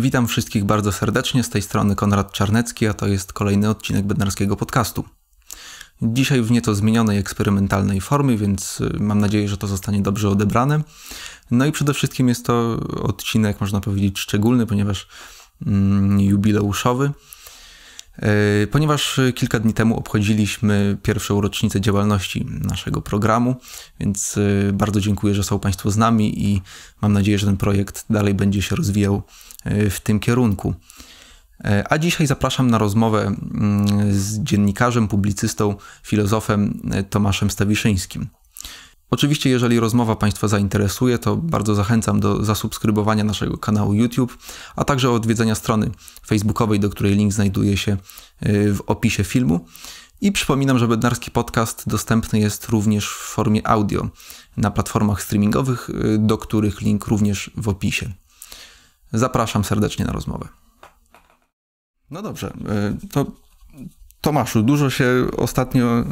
Witam wszystkich bardzo serdecznie, z tej strony Konrad Czarnecki, a to jest kolejny odcinek Bednarskiego Podcastu. Dzisiaj w nieco zmienionej, eksperymentalnej formie, więc y, mam nadzieję, że to zostanie dobrze odebrane. No i przede wszystkim jest to odcinek, można powiedzieć, szczególny, ponieważ mm, jubileuszowy – E, ponieważ e, kilka dni temu obchodziliśmy pierwszą rocznicę działalności naszego programu, więc e, bardzo dziękuję, że są Państwo z nami i mam nadzieję, że ten projekt dalej będzie się rozwijał w tym kierunku. A dzisiaj zapraszam na rozmowę mm, z dziennikarzem, publicystą, filozofem Tomaszem Stawiszyńskim. Oczywiście, jeżeli rozmowa Państwa zainteresuje, to bardzo zachęcam do zasubskrybowania naszego kanału YouTube, a także odwiedzenia strony facebookowej, do której link znajduje się y, w opisie filmu. I przypominam, że Bednarski Podcast dostępny jest również w formie audio na platformach streamingowych, y, do których link również w opisie. Zapraszam serdecznie na rozmowę. No dobrze, y, to Tomaszu, dużo się ostatnio e,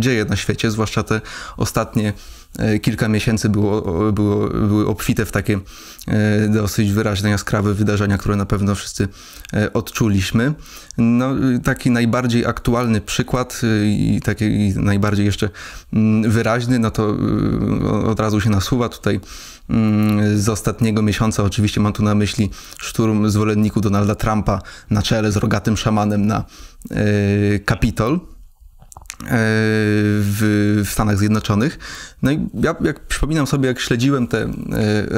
dzieje na świecie, zwłaszcza te ostatnie e, kilka miesięcy było, było, były obfite w takie e, dosyć wyraźne, jaskrawe wydarzenia, które na pewno wszyscy odczuliśmy. No, taki najbardziej aktualny przykład i taki najbardziej jeszcze mm, wyraźny, no to od razu się nasuwa tutaj Mm, z ostatniego miesiąca. Oczywiście mam tu na myśli szturm zwolenników Donalda Trumpa na czele z rogatym szamanem na e, Kapitol. E, w, w, Stanach Zjednoczonych. No i ja, jak przypominam sobie, jak śledziłem te e,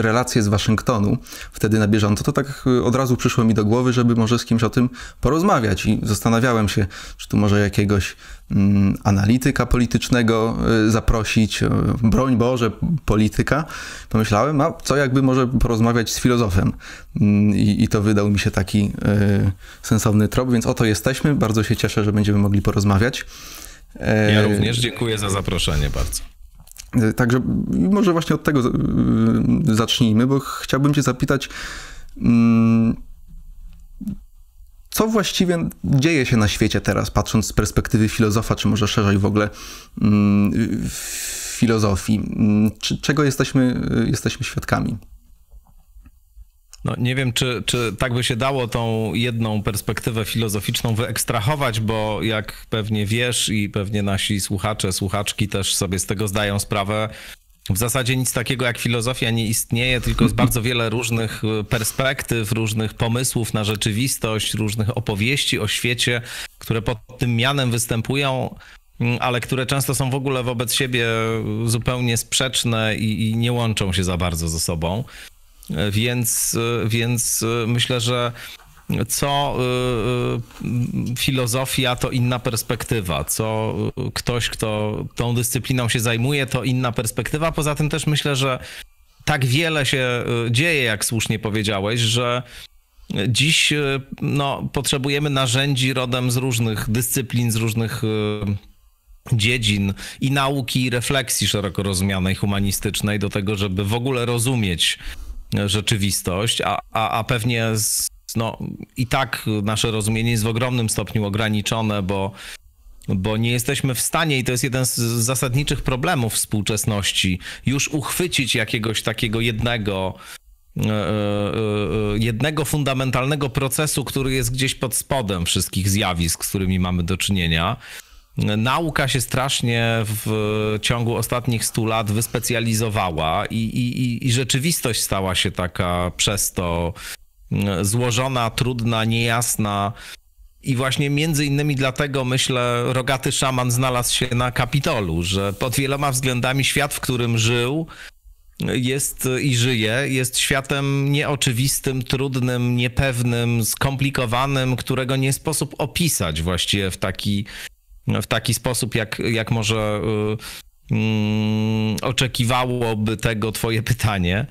relacje z Waszyngtonu wtedy na bieżąco, to tak e, od razu przyszło mi do głowy, żeby może z kimś o tym porozmawiać i zastanawiałem się, czy tu może jakiegoś mm, analityka politycznego zaprosić, broń Boże, polityka. Pomyślałem, a co jakby może porozmawiać z filozofem. Mm, I, i to wydał mi się taki y, sensowny trop, więc oto jesteśmy. Bardzo się cieszę, że będziemy mogli porozmawiać. Ja e, również dziękuję za zaproszenie bardzo. E, także może właśnie od tego e, zacznijmy, bo chciałbym Cię zapytać, mm, co właściwie dzieje się na świecie teraz, patrząc z perspektywy filozofa, czy może szerzej w ogóle mm, filozofii? Mm, czego jesteśmy, jesteśmy świadkami? No, nie wiem, czy, czy tak by się dało tą jedną perspektywę filozoficzną wyekstrahować, bo jak pewnie wiesz i pewnie nasi słuchacze, słuchaczki też sobie z tego zdają sprawę, w zasadzie nic takiego jak filozofia nie istnieje, tylko jest bardzo wiele różnych e, perspektyw, różnych pomysłów na rzeczywistość, różnych opowieści o świecie, które pod tym mianem występują, mm, ale które często są w ogóle wobec siebie zupełnie sprzeczne i, i nie łączą się za bardzo ze sobą. Więc, więc myślę, że co y, y, filozofia to inna perspektywa, co ktoś, kto tą dyscypliną się zajmuje, to inna perspektywa. Poza tym też myślę, że tak wiele się y, dzieje, jak słusznie powiedziałeś, że dziś no, potrzebujemy narzędzi rodem z różnych dyscyplin, z różnych dziedzin i nauki, i refleksji szeroko rozumianej, humanistycznej, do tego, żeby w ogóle rozumieć rzeczywistość, a, a, a pewnie z, no, i tak nasze rozumienie jest w ogromnym stopniu ograniczone, bo, bo nie jesteśmy w stanie, i to jest jeden z zasadniczych problemów współczesności, już uchwycić jakiegoś takiego jednego e, e, e, jednego fundamentalnego procesu, który jest gdzieś pod spodem wszystkich zjawisk, z którymi mamy do czynienia nauka się strasznie w ciągu ostatnich 100 lat wyspecjalizowała i, i, i rzeczywistość stała się taka przez to mm, złożona, trudna, niejasna. I właśnie między innymi dlatego myślę, rogaty szaman znalazł się na Kapitolu, że pod wieloma względami świat, w którym żył, jest i żyje, jest światem nieoczywistym, trudnym, niepewnym, skomplikowanym, którego nie sposób opisać właściwie w taki w taki sposób, jak, jak może y, mm, oczekiwałoby tego Twoje pytanie.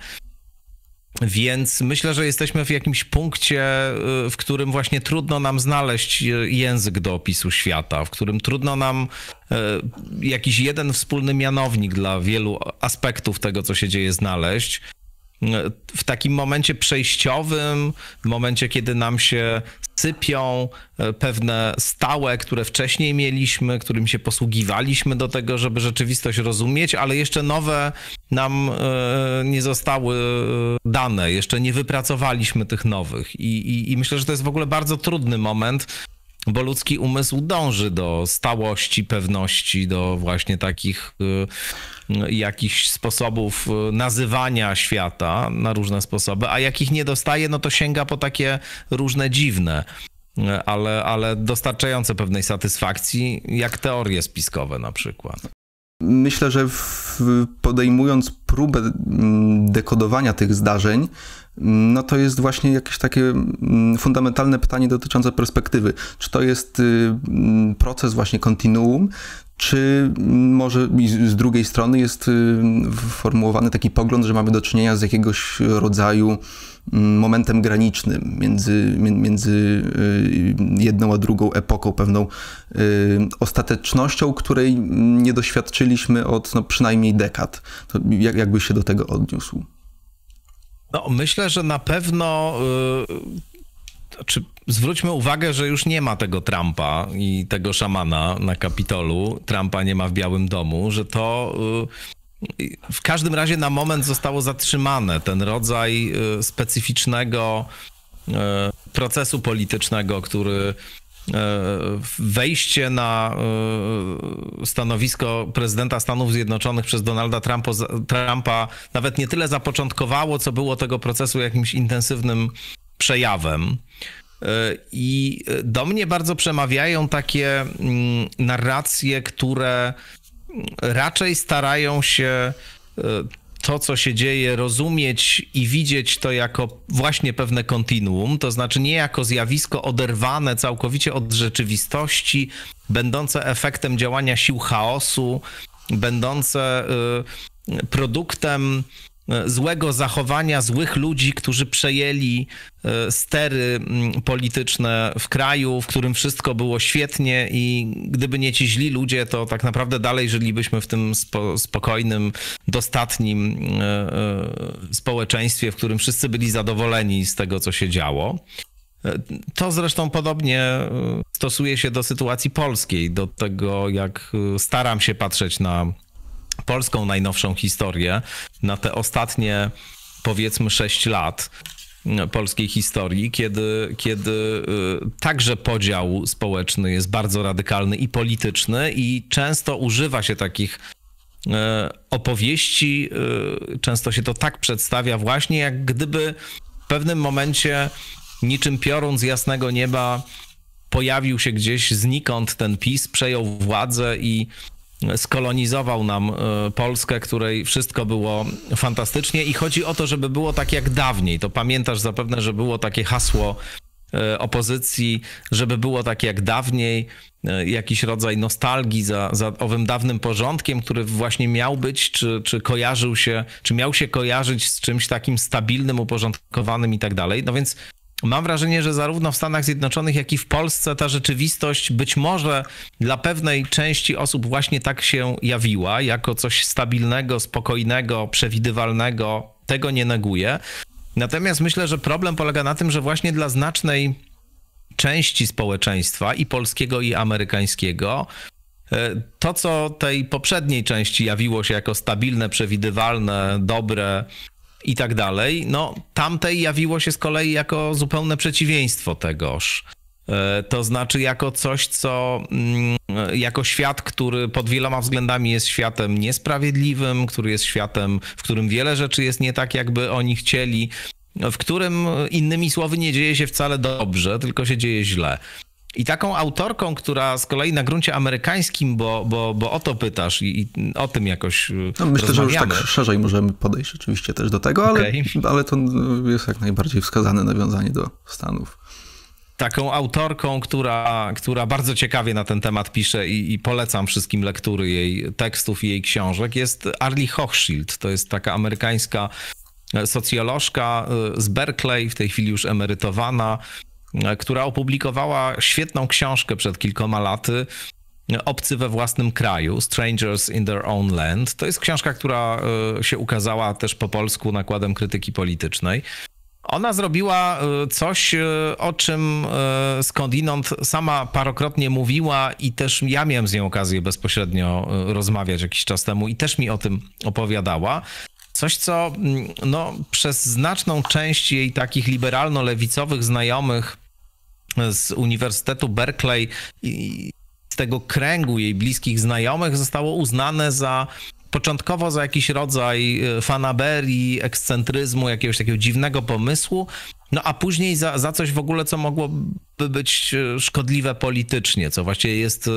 Więc myślę, że jesteśmy w jakimś punkcie, y, w którym właśnie trudno nam znaleźć y, język do opisu świata, w którym trudno nam jakiś jeden wspólny mianownik dla wielu aspektów tego, co się dzieje, znaleźć w takim momencie przejściowym, w momencie, kiedy nam się sypią e, pewne stałe, które wcześniej mieliśmy, którym się posługiwaliśmy do tego, żeby rzeczywistość rozumieć, ale jeszcze nowe nam e, nie zostały e, dane, jeszcze nie wypracowaliśmy tych nowych. I, i, i myślę, że to jest w ogóle bardzo trudny moment bo ludzki umysł dąży do stałości, pewności, do właśnie takich y, y, jakichś sposobów y, nazywania świata na różne sposoby, a jakich nie dostaje, no to sięga po takie różne dziwne, ale, ale dostarczające pewnej satysfakcji, jak teorie spiskowe na przykład. Myślę, że podejmując próbę mm, dekodowania tych zdarzeń, no to jest właśnie jakieś takie mm, fundamentalne pytanie dotyczące perspektywy. Czy to jest y, mm, proces właśnie kontinuum, czy mm, może z drugiej strony jest y, formułowany taki pogląd, że mamy do czynienia z jakiegoś rodzaju momentem granicznym między, między y, jedną a drugą epoką, pewną ostatecznością, której nie doświadczyliśmy od no, przynajmniej dekad. To jak, jakbyś się do tego odniósł? No, myślę, że na pewno. Yy, czy zwróćmy uwagę, że już nie ma tego Trumpa i tego szamana na Kapitolu. Trumpa nie ma w Białym Domu, że to. Yy, w każdym razie na moment zostało zatrzymane ten rodzaj y, specyficznego y, procesu politycznego, który E, wejście na e, stanowisko prezydenta Stanów Zjednoczonych przez Donalda Trumpa, Trumpa nawet nie tyle zapoczątkowało, co było tego procesu jakimś intensywnym przejawem. E, I do mnie bardzo przemawiają takie mm, narracje, które raczej starają się to, co się dzieje, rozumieć i widzieć to jako właśnie pewne kontinuum, to znaczy nie jako zjawisko oderwane całkowicie od rzeczywistości, będące efektem działania sił chaosu, będące y, produktem E, złego zachowania, złych ludzi, którzy przejęli e, stery polityczne w kraju, w którym wszystko było świetnie i gdyby nie ci źli ludzie, to tak naprawdę dalej żylibyśmy w tym spo, spokojnym, dostatnim e, społeczeństwie, w którym wszyscy byli zadowoleni z tego, co się działo. To zresztą podobnie stosuje się do sytuacji polskiej, do tego, jak staram się patrzeć na polską najnowszą historię, na te ostatnie powiedzmy 6 lat mm, polskiej historii, kiedy, kiedy y, także podział społeczny jest bardzo radykalny i polityczny, i często używa się takich y, opowieści, y, często się to tak przedstawia, właśnie jak gdyby w pewnym momencie niczym piorun z jasnego nieba pojawił się gdzieś znikąd ten PiS, przejął władzę i skolonizował nam e, Polskę, której wszystko było fantastycznie i chodzi o to, żeby było tak jak dawniej. To pamiętasz zapewne, że było takie hasło e, opozycji, żeby było tak jak dawniej, e, jakiś rodzaj nostalgii za, za owym dawnym porządkiem, który właśnie miał być, czy, czy kojarzył się, czy miał się kojarzyć z czymś takim stabilnym, uporządkowanym i tak dalej. No więc Mam wrażenie, że zarówno w Stanach Zjednoczonych, jak i w Polsce ta rzeczywistość być może dla pewnej części osób właśnie tak się jawiła, jako coś stabilnego, spokojnego, przewidywalnego. Tego nie neguję. Natomiast myślę, że problem polega na tym, że właśnie dla znacznej części społeczeństwa i polskiego, i amerykańskiego, e, to co tej poprzedniej części jawiło się jako stabilne, przewidywalne, dobre, i tak dalej. No, tamtej jawiło się z kolei jako zupełne przeciwieństwo tegoż. E, to znaczy, jako coś, co, mm, jako świat, który pod wieloma względami jest światem niesprawiedliwym, który jest światem, w którym wiele rzeczy jest nie tak, jakby oni chcieli, w którym innymi słowy nie dzieje się wcale dobrze, tylko się dzieje źle. I taką autorką, która z kolei na gruncie amerykańskim, bo, bo, bo o to pytasz i, i o tym jakoś. E, no, myślę, że już tak szerzej możemy podejść oczywiście też do tego, ale, okay. ale to jest jak najbardziej wskazane nawiązanie do Stanów taką autorką, która, która bardzo ciekawie na ten temat pisze i, i polecam wszystkim lektury jej tekstów i jej książek, jest Arlie Hochschild. To jest taka amerykańska e, socjolożka e, z Berkeley, w tej chwili już emerytowana, E, która opublikowała świetną książkę przed kilkoma laty. Obcy we własnym kraju, Strangers in Their Own Land. To jest książka, która e, się ukazała też po polsku nakładem krytyki politycznej. Ona zrobiła e, coś, o czym skądinąd sama parokrotnie mówiła i też ja miałem z nią okazję bezpośrednio rozmawiać jakiś czas temu i też mi o tym opowiadała. Coś, co mm, no, przez znaczną część jej takich liberalno-lewicowych znajomych z Uniwersytetu Berkeley i z tego kręgu jej bliskich znajomych zostało uznane za początkowo za jakiś rodzaj y, fanaberii, ekscentryzmu, jakiegoś takiego dziwnego pomysłu, no a później za, za coś w ogóle, co mogłoby być y, szkodliwe politycznie, co właściwie jest y,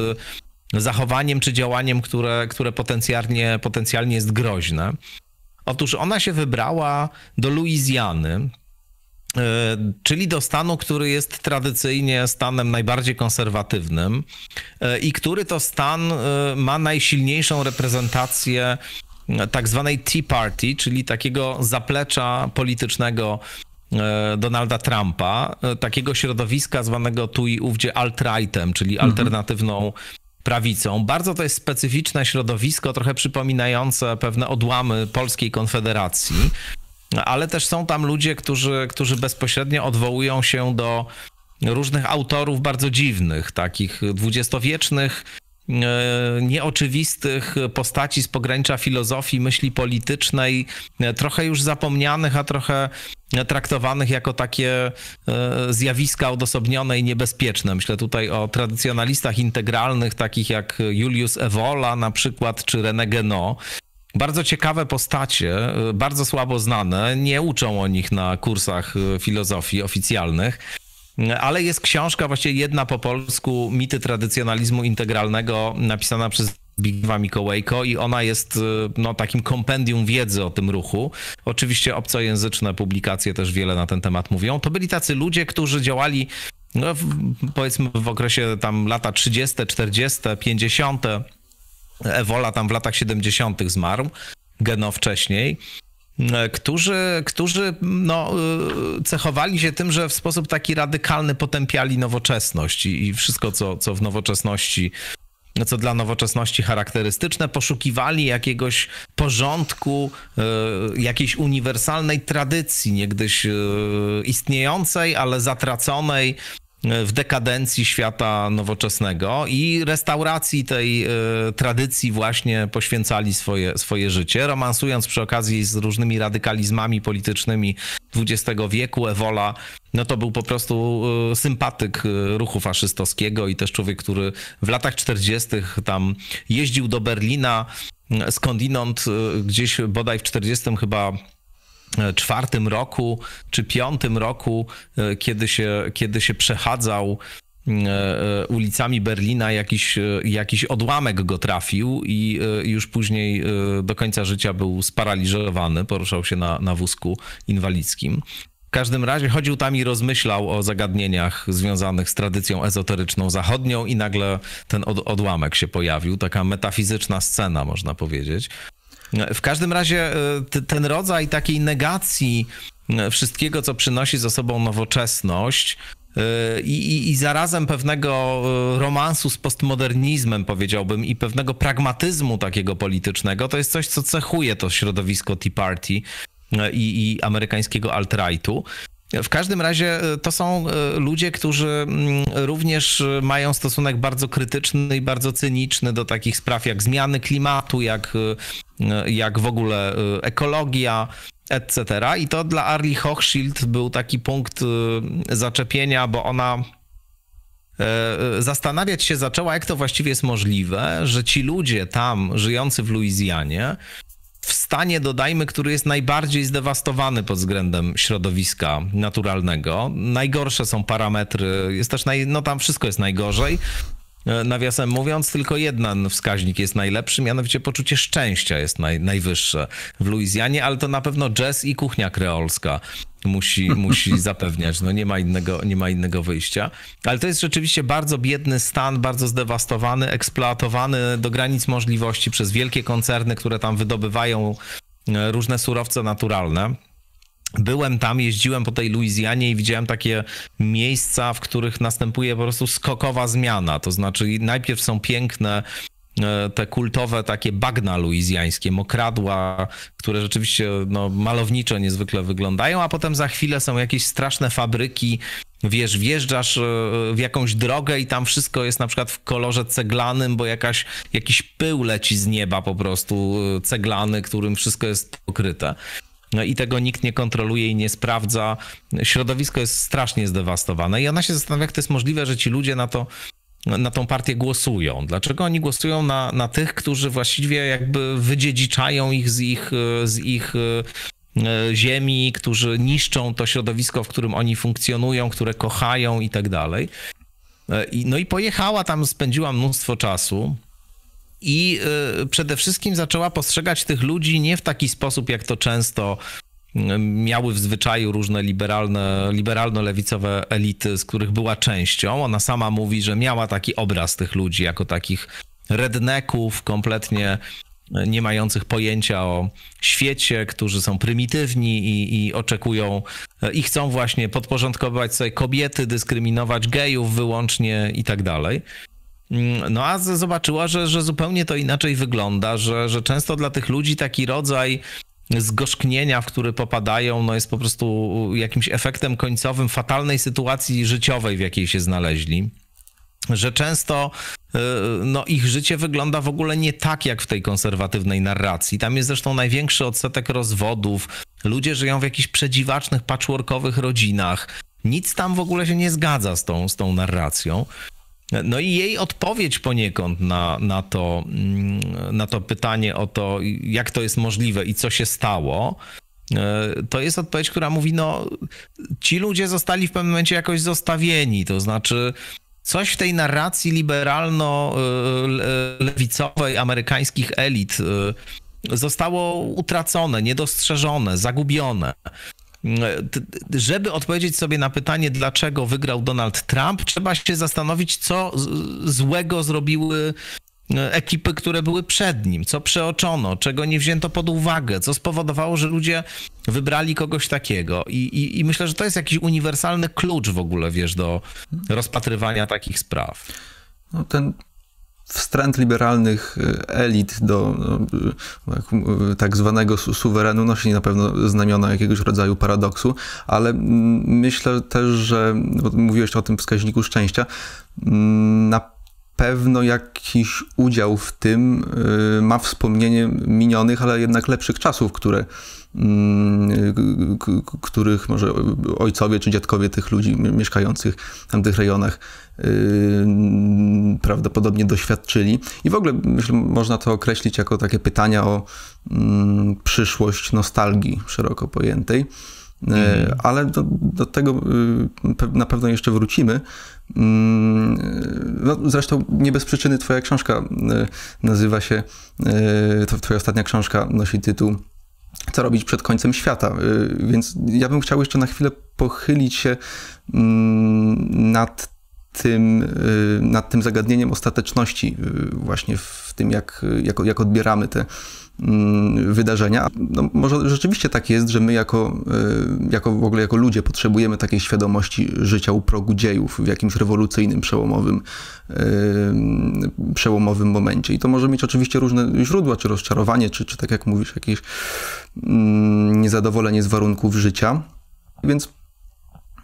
zachowaniem czy działaniem, które, które potencjalnie, potencjalnie jest groźne. Otóż ona się wybrała do Luizjany, e, czyli do stanu, który jest tradycyjnie stanem najbardziej konserwatywnym e, i który to stan e, ma najsilniejszą reprezentację tak zwanej Tea Party, czyli takiego zaplecza politycznego Donalda Trumpa, takiego środowiska zwanego tu i ówdzie alt-rightem, czyli mhm. alternatywną prawicą. Bardzo to jest specyficzne środowisko, trochę przypominające pewne odłamy Polskiej Konfederacji, ale też są tam ludzie, którzy, którzy bezpośrednio odwołują się do różnych autorów bardzo dziwnych, takich dwudziestowiecznych E, nieoczywistych postaci z pogranicza filozofii, myśli politycznej, e, trochę już zapomnianych, a trochę traktowanych jako takie e, zjawiska odosobnione i niebezpieczne. Myślę tutaj o tradycjonalistach integralnych, takich jak Julius Evola na przykład, czy René Guénon. Bardzo ciekawe postacie, bardzo słabo znane, nie uczą o nich na kursach filozofii oficjalnych. Ale jest książka, właśnie jedna po polsku, Mity tradycjonalizmu integralnego, napisana przez Bigwa Mikołajko i ona jest y, no, takim kompendium wiedzy o tym ruchu. Oczywiście obcojęzyczne publikacje też wiele na ten temat mówią. To byli tacy ludzie, którzy działali no, powiedzmy w okresie tam lata 30., 40., 50. Ewola tam w latach 70. zmarł, Geno wcześniej. E, którzy, którzy no, e, cechowali się tym, że w sposób taki radykalny potępiali nowoczesność i, i wszystko, co, co w nowoczesności co dla nowoczesności charakterystyczne, poszukiwali jakiegoś porządku, e, jakiejś uniwersalnej tradycji, niegdyś istniejącej, ale zatraconej, w dekadencji świata nowoczesnego i restauracji tej e, tradycji właśnie poświęcali swoje, swoje życie, romansując przy okazji z różnymi radykalizmami politycznymi XX wieku. Ewola no to był po prostu e, sympatyk e, ruchu faszystowskiego i też człowiek, który w latach 40. tam jeździł do Berlina skądinąd, gdzieś bodaj w 40 chyba E, czwartym roku czy piątym roku, e, kiedy się, kiedy się przechadzał e, ulicami Berlina jakiś, jakiś odłamek go trafił i już później do końca życia był sparaliżowany, poruszał się na, na wózku inwalidzkim. W każdym razie chodził tam i rozmyślał o zagadnieniach związanych z tradycją ezoteryczną zachodnią i nagle ten od, odłamek się pojawił, taka metafizyczna scena można powiedzieć. W każdym razie e, ten rodzaj takiej negacji e, wszystkiego, co przynosi ze sobą nowoczesność, e, i, i, zarazem pewnego romansu z postmodernizmem, powiedziałbym, i pewnego pragmatyzmu takiego politycznego, to jest coś, co cechuje to środowisko Tea Party i, i amerykańskiego alt-rightu. W każdym razie e, to są e, ludzie, którzy mm, również e, mają stosunek bardzo krytyczny i bardzo cyniczny do takich spraw jak zmiany klimatu, jak, jak w ogóle ekologia, etc. I to dla Arli Hochschild był taki punkt zaczepienia, bo ona zastanawiać się zaczęła, jak to właściwie jest możliwe, że ci ludzie tam żyjący w Luizjanie stanie, dodajmy, który jest najbardziej zdewastowany pod względem środowiska naturalnego. Najgorsze są parametry, jest też naj, no tam wszystko jest najgorzej. E, nawiasem mówiąc, tylko jeden wskaźnik jest najlepszy, mianowicie poczucie szczęścia jest naj, najwyższe w Luizjanie, ale to na pewno jazz i kuchnia kreolska musi, musi zapewniać. No nie ma, innego, nie ma innego wyjścia. Ale to jest rzeczywiście bardzo biedny stan, bardzo zdewastowany, eksploatowany do granic możliwości przez wielkie koncerny, które tam wydobywają e, różne surowce naturalne. Byłem tam, jeździłem po tej Luizjanie i widziałem takie miejsca, w których następuje po prostu skokowa zmiana. To znaczy, najpierw są piękne E, te kultowe takie bagna luizjańskie, mokradła, które rzeczywiście no, malowniczo niezwykle wyglądają, a potem za chwilę są jakieś straszne fabryki, wiesz, wjeżdżasz e, w jakąś drogę i tam wszystko jest na przykład w kolorze ceglanym, bo jakaś, jakiś pył leci z nieba po prostu e, ceglany, którym wszystko jest pokryte. No i tego nikt nie kontroluje i nie sprawdza. Środowisko jest strasznie zdewastowane i ona się zastanawia, jak to jest możliwe, że ci ludzie na to na tą partię głosują? Dlaczego oni głosują na, na tych, którzy właściwie jakby wydziedziczają ich z ich, z ich e, ziemi, którzy niszczą to środowisko, w którym oni funkcjonują, które kochają i tak dalej. E, no i pojechała tam, spędziła mnóstwo czasu. I e, przede wszystkim zaczęła postrzegać tych ludzi nie w taki sposób, jak to często Mm, miały w zwyczaju różne liberalne, liberalno-lewicowe elity, z których była częścią. Ona sama mówi, że miała taki obraz tych ludzi jako takich redneków, kompletnie e, nie mających pojęcia o świecie, którzy są prymitywni i, i, oczekują e, i chcą właśnie podporządkować sobie kobiety, dyskryminować gejów wyłącznie i tak dalej. Mm, no a zobaczyła, że, że zupełnie to inaczej wygląda, że, że często dla tych ludzi taki rodzaj zgorzknienia, w który popadają, no jest po prostu jakimś efektem końcowym fatalnej sytuacji życiowej, w jakiej się znaleźli. Że często y, no, ich życie wygląda w ogóle nie tak jak w tej konserwatywnej narracji. Tam jest zresztą największy odsetek rozwodów. Ludzie żyją w jakichś przedziwacznych, patchworkowych rodzinach. Nic tam w ogóle się nie zgadza z tą, z tą narracją. No i jej odpowiedź poniekąd na, na, to, mm, na to pytanie o to, jak to jest możliwe i co się stało, e, to jest odpowiedź, która mówi, no ci ludzie zostali w pewnym momencie jakoś zostawieni, to znaczy coś w tej narracji liberalno-lewicowej e, amerykańskich elit e, zostało utracone, niedostrzeżone, zagubione. Mm, żeby odpowiedzieć sobie na pytanie, dlaczego wygrał Donald Trump, trzeba się zastanowić, co złego zrobiły e, ekipy, które były przed nim, co przeoczono, czego nie wzięto pod uwagę, co spowodowało, że ludzie wybrali kogoś takiego. I, i, i myślę, że to jest jakiś uniwersalny klucz w ogóle, wiesz, do rozpatrywania takich spraw. No ten wstręt liberalnych y, elit do no, y, tak zwanego suwerenu nosi na pewno znamiona jakiegoś rodzaju paradoksu, ale myślę też, że mówiłeś o tym wskaźniku szczęścia. Na pewno jakiś udział w tym y, ma wspomnienie minionych, ale jednak lepszych czasów, które, mm, y, których może ojcowie czy dziadkowie tych ludzi mieszkających w tamtych rejonach y, prawdopodobnie doświadczyli. I w ogóle myślę, można to określić jako takie pytania o mm, przyszłość nostalgii szeroko pojętej. E, mhm. Ale do, do, tego y, na pewno jeszcze wrócimy. Mm, y, no, zresztą nie bez przyczyny Twoja książka y, nazywa się, Twoja ostatnia książka nosi tytuł Co robić przed końcem świata. Więc ja bym chciał jeszcze na chwilę pochylić się mm, nad tym, nad tym zagadnieniem ostateczności, właśnie w tym, jak, jak, jak odbieramy te Mm, wydarzenia. No, może rzeczywiście tak jest, że my jako, e, jako w ogóle jako ludzie potrzebujemy takiej świadomości życia u progu dziejów w jakimś rewolucyjnym, przełomowym, e, przełomowym momencie. I to może mieć oczywiście różne źródła, czy rozczarowanie, czy, czy tak jak mówisz, jakieś mm, niezadowolenie z warunków życia. Więc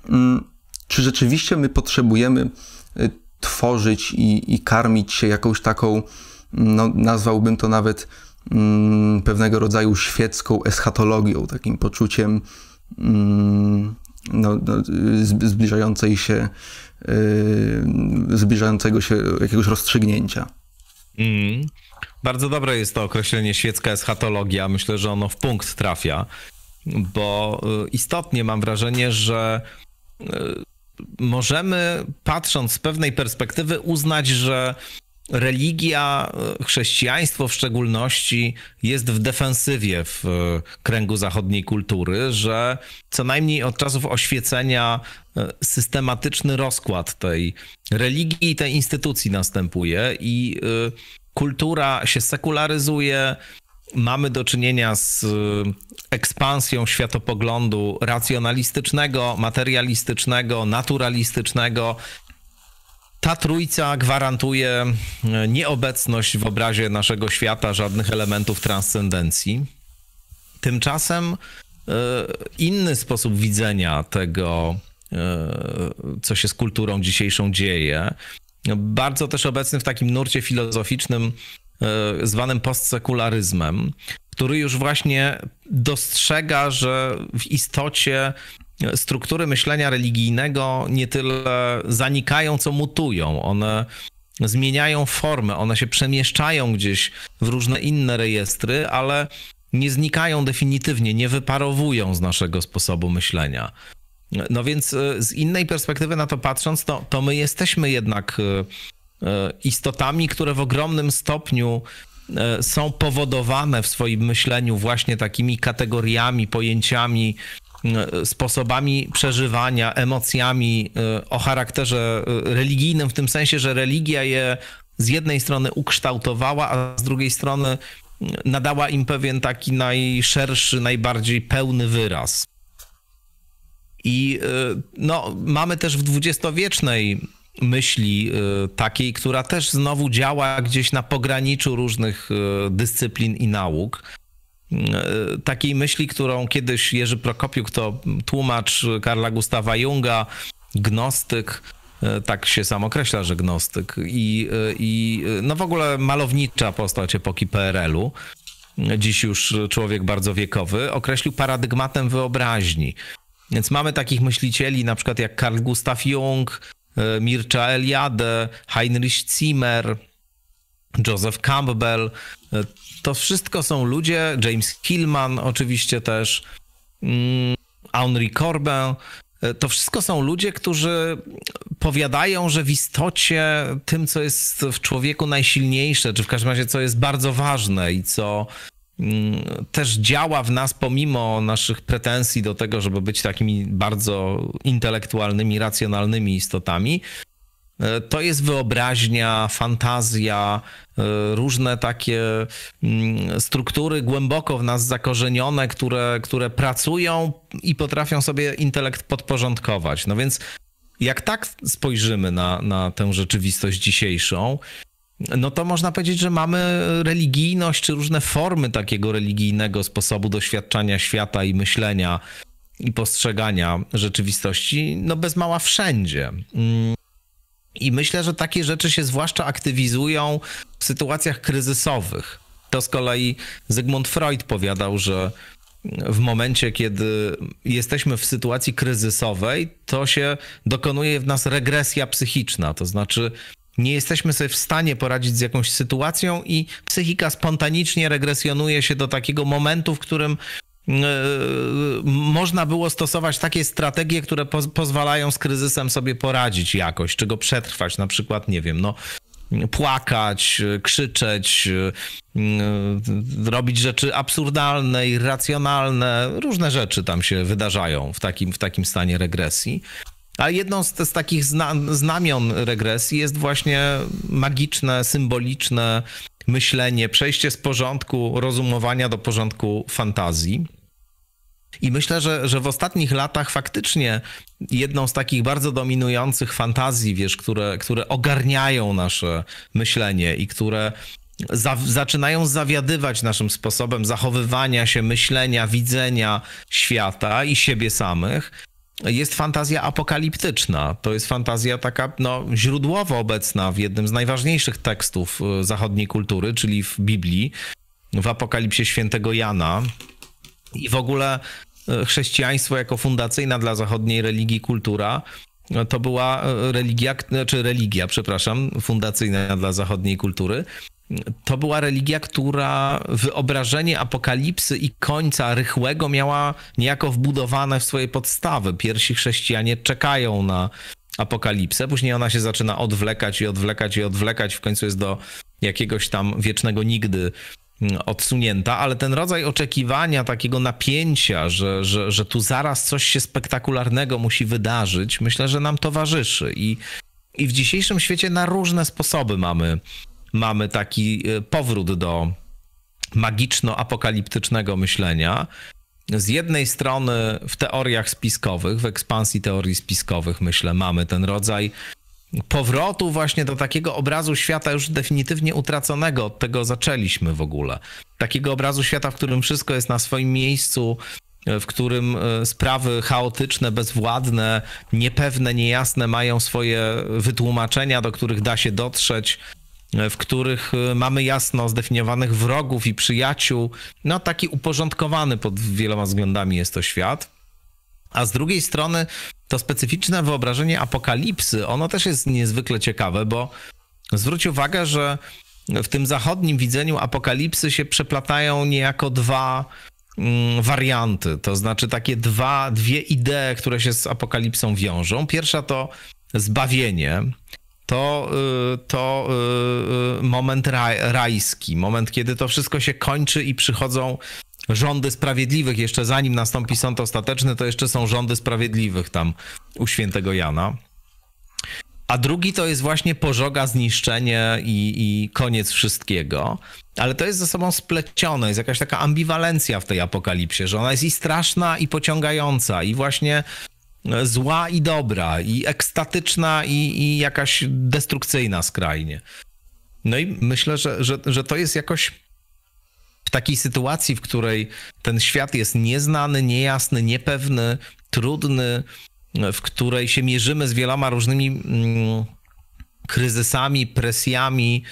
mm, czy rzeczywiście my potrzebujemy e, tworzyć i, i karmić się jakąś taką, no, nazwałbym to nawet Mm, pewnego rodzaju świecką eschatologią, takim poczuciem mm, no, no, zbliżającej się, y, zbliżającego się jakiegoś rozstrzygnięcia. Mm. Bardzo dobre jest to określenie świecka eschatologia. Myślę, że ono w punkt trafia, bo y, istotnie mam wrażenie, że y, możemy, patrząc z pewnej perspektywy, uznać, że religia, e, chrześcijaństwo w szczególności, jest w defensywie w e, kręgu zachodniej kultury, że co najmniej od czasów oświecenia e, systematyczny rozkład tej religii i tej instytucji następuje i kultura się sekularyzuje. Mamy do czynienia z ekspansją światopoglądu racjonalistycznego, materialistycznego, naturalistycznego, ta trójca gwarantuje e, nieobecność w obrazie naszego świata żadnych elementów transcendencji. Tymczasem e, inny sposób widzenia tego, e, co się z kulturą dzisiejszą dzieje, bardzo też obecny w takim nurcie filozoficznym zwanym postsekularyzmem, który już właśnie dostrzega, że w istocie struktury myślenia religijnego nie tyle zanikają, co mutują. One zmieniają formę, one się przemieszczają gdzieś w różne inne rejestry, ale nie znikają definitywnie, nie wyparowują z naszego sposobu myślenia. No więc y, z innej perspektywy na to patrząc, to, to my jesteśmy jednak y, y, istotami, które w ogromnym stopniu są powodowane w swoim myśleniu właśnie takimi kategoriami, pojęciami, E, sposobami przeżywania, emocjami e, o charakterze e, religijnym, w tym sensie, że religia je z jednej strony ukształtowała, a z drugiej strony nadała im pewien taki najszerszy, najbardziej pełny wyraz. I no, mamy też w dwudziestowiecznej myśli takiej, która też znowu działa gdzieś na pograniczu różnych dyscyplin i nauk E, takiej myśli, którą kiedyś Jerzy Prokopiuk, to tłumacz Karla Gustawa Junga, gnostyk, e, tak się sam określa, że gnostyk, i, e, i no w ogóle malownicza postać epoki PRL-u, dziś już człowiek bardzo wiekowy, określił paradygmatem wyobraźni. Więc mamy takich myślicieli, na przykład jak Karl Gustav Jung, Mircea Eliade, Heinrich Zimmer, Joseph Campbell. E, to wszystko są ludzie, James Killman oczywiście też, mm, Henri Corbin. E, to wszystko są ludzie, którzy powiadają, że w istocie tym, co jest w człowieku najsilniejsze, czy w każdym razie co jest bardzo ważne i co mm, też działa w nas pomimo naszych pretensji do tego, żeby być takimi bardzo intelektualnymi, racjonalnymi istotami, E, to jest wyobraźnia, fantazja, e, różne takie mm, struktury głęboko w nas zakorzenione, które, które pracują i potrafią sobie intelekt podporządkować. No więc, jak tak spojrzymy na, na tę rzeczywistość dzisiejszą, no to można powiedzieć, że mamy religijność czy różne formy takiego religijnego sposobu doświadczania świata i myślenia i postrzegania rzeczywistości, no bez mała wszędzie. Mm. I myślę, że takie rzeczy się zwłaszcza aktywizują w sytuacjach kryzysowych. To z kolei Zygmunt Freud powiadał, że w momencie, kiedy jesteśmy w sytuacji kryzysowej, to się dokonuje w nas regresja psychiczna, to znaczy nie jesteśmy sobie w stanie poradzić z jakąś sytuacją i psychika spontanicznie regresjonuje się do takiego momentu, w którym E, można było stosować takie strategie, które pozwalają z kryzysem sobie poradzić jakoś, czy go przetrwać, na przykład, nie wiem, no płakać, krzyczeć, e, robić rzeczy absurdalne, irracjonalne, różne rzeczy tam się wydarzają w takim, w takim stanie regresji. A jedną z, z takich zna, znamion regresji jest właśnie magiczne, symboliczne myślenie, przejście z porządku rozumowania do porządku fantazji. I myślę, że, że w ostatnich latach faktycznie jedną z takich bardzo dominujących fantazji, wiesz, które, które ogarniają nasze myślenie i które za, zaczynają zawiadywać naszym sposobem zachowywania się, myślenia, widzenia świata i siebie samych, jest fantazja apokaliptyczna. To jest fantazja taka no, źródłowo obecna w jednym z najważniejszych tekstów y, zachodniej kultury, czyli w Biblii, w Apokalipsie Świętego Jana. I w ogóle e, chrześcijaństwo jako fundacyjna dla zachodniej religii kultura e, to była e, religia, czy znaczy religia, przepraszam, fundacyjna dla zachodniej kultury. To była religia, która wyobrażenie apokalipsy i końca rychłego miała niejako wbudowane w swoje podstawy. Pierwsi chrześcijanie czekają na apokalipsę, później ona się zaczyna odwlekać i odwlekać i odwlekać, w końcu jest do jakiegoś tam wiecznego nigdy Mm, odsunięta, ale ten rodzaj oczekiwania, takiego napięcia, że, że, że tu zaraz coś się spektakularnego musi wydarzyć, myślę, że nam towarzyszy. I, i w dzisiejszym świecie na różne sposoby mamy, mamy taki e, powrót do magiczno-apokaliptycznego myślenia. Z jednej strony w teoriach spiskowych, w ekspansji teorii spiskowych, myślę, mamy ten rodzaj powrotu właśnie do takiego obrazu świata już definitywnie utraconego, od tego zaczęliśmy w ogóle. Takiego obrazu świata, w którym wszystko jest na swoim miejscu, w którym e, sprawy chaotyczne, bezwładne, niepewne, niejasne mają swoje wytłumaczenia, do których da się dotrzeć, e, w których e, mamy jasno zdefiniowanych wrogów i przyjaciół. No, taki uporządkowany pod wieloma względami jest to świat. A z drugiej strony to specyficzne wyobrażenie apokalipsy, ono też jest niezwykle ciekawe, bo zwróć uwagę, że w tym zachodnim widzeniu apokalipsy się przeplatają niejako dwa mm, warianty, to znaczy takie dwa, dwie idee, które się z apokalipsą wiążą. Pierwsza to zbawienie, to, y, to y, y, moment rajski, moment, kiedy to wszystko się kończy i przychodzą rządy sprawiedliwych, jeszcze zanim nastąpi sąd ostateczny, to jeszcze są rządy sprawiedliwych tam u świętego Jana. A drugi to jest właśnie pożoga, zniszczenie i, i koniec wszystkiego. Ale to jest ze sobą splecione, jest jakaś taka ambiwalencja w tej apokalipsie, że ona jest i straszna, i pociągająca, i właśnie zła i dobra, i ekstatyczna, i, i jakaś destrukcyjna skrajnie. No i myślę, że, że, że to jest jakoś w takiej sytuacji, w której ten świat jest nieznany, niejasny, niepewny, trudny, w której się mierzymy z wieloma różnymi mm, kryzysami, presjami,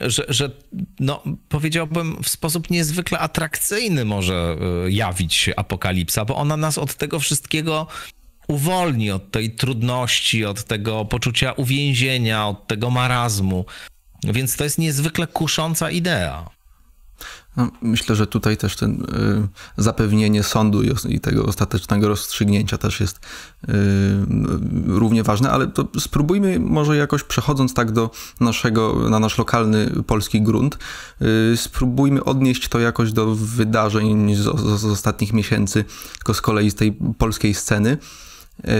że, że no, powiedziałbym w sposób niezwykle atrakcyjny może y, jawić się apokalipsa, bo ona nas od tego wszystkiego uwolni, od tej trudności, od tego poczucia uwięzienia, od tego marazmu. Więc to jest niezwykle kusząca idea. No, myślę, że tutaj też ten y, zapewnienie sądu i, tego ostatecznego rozstrzygnięcia też jest y, równie ważne, ale to spróbujmy może jakoś przechodząc tak do naszego, na nasz lokalny polski grunt, y, spróbujmy odnieść to jakoś do wydarzeń z, z, z ostatnich miesięcy, tylko z kolei z tej polskiej sceny. Yy,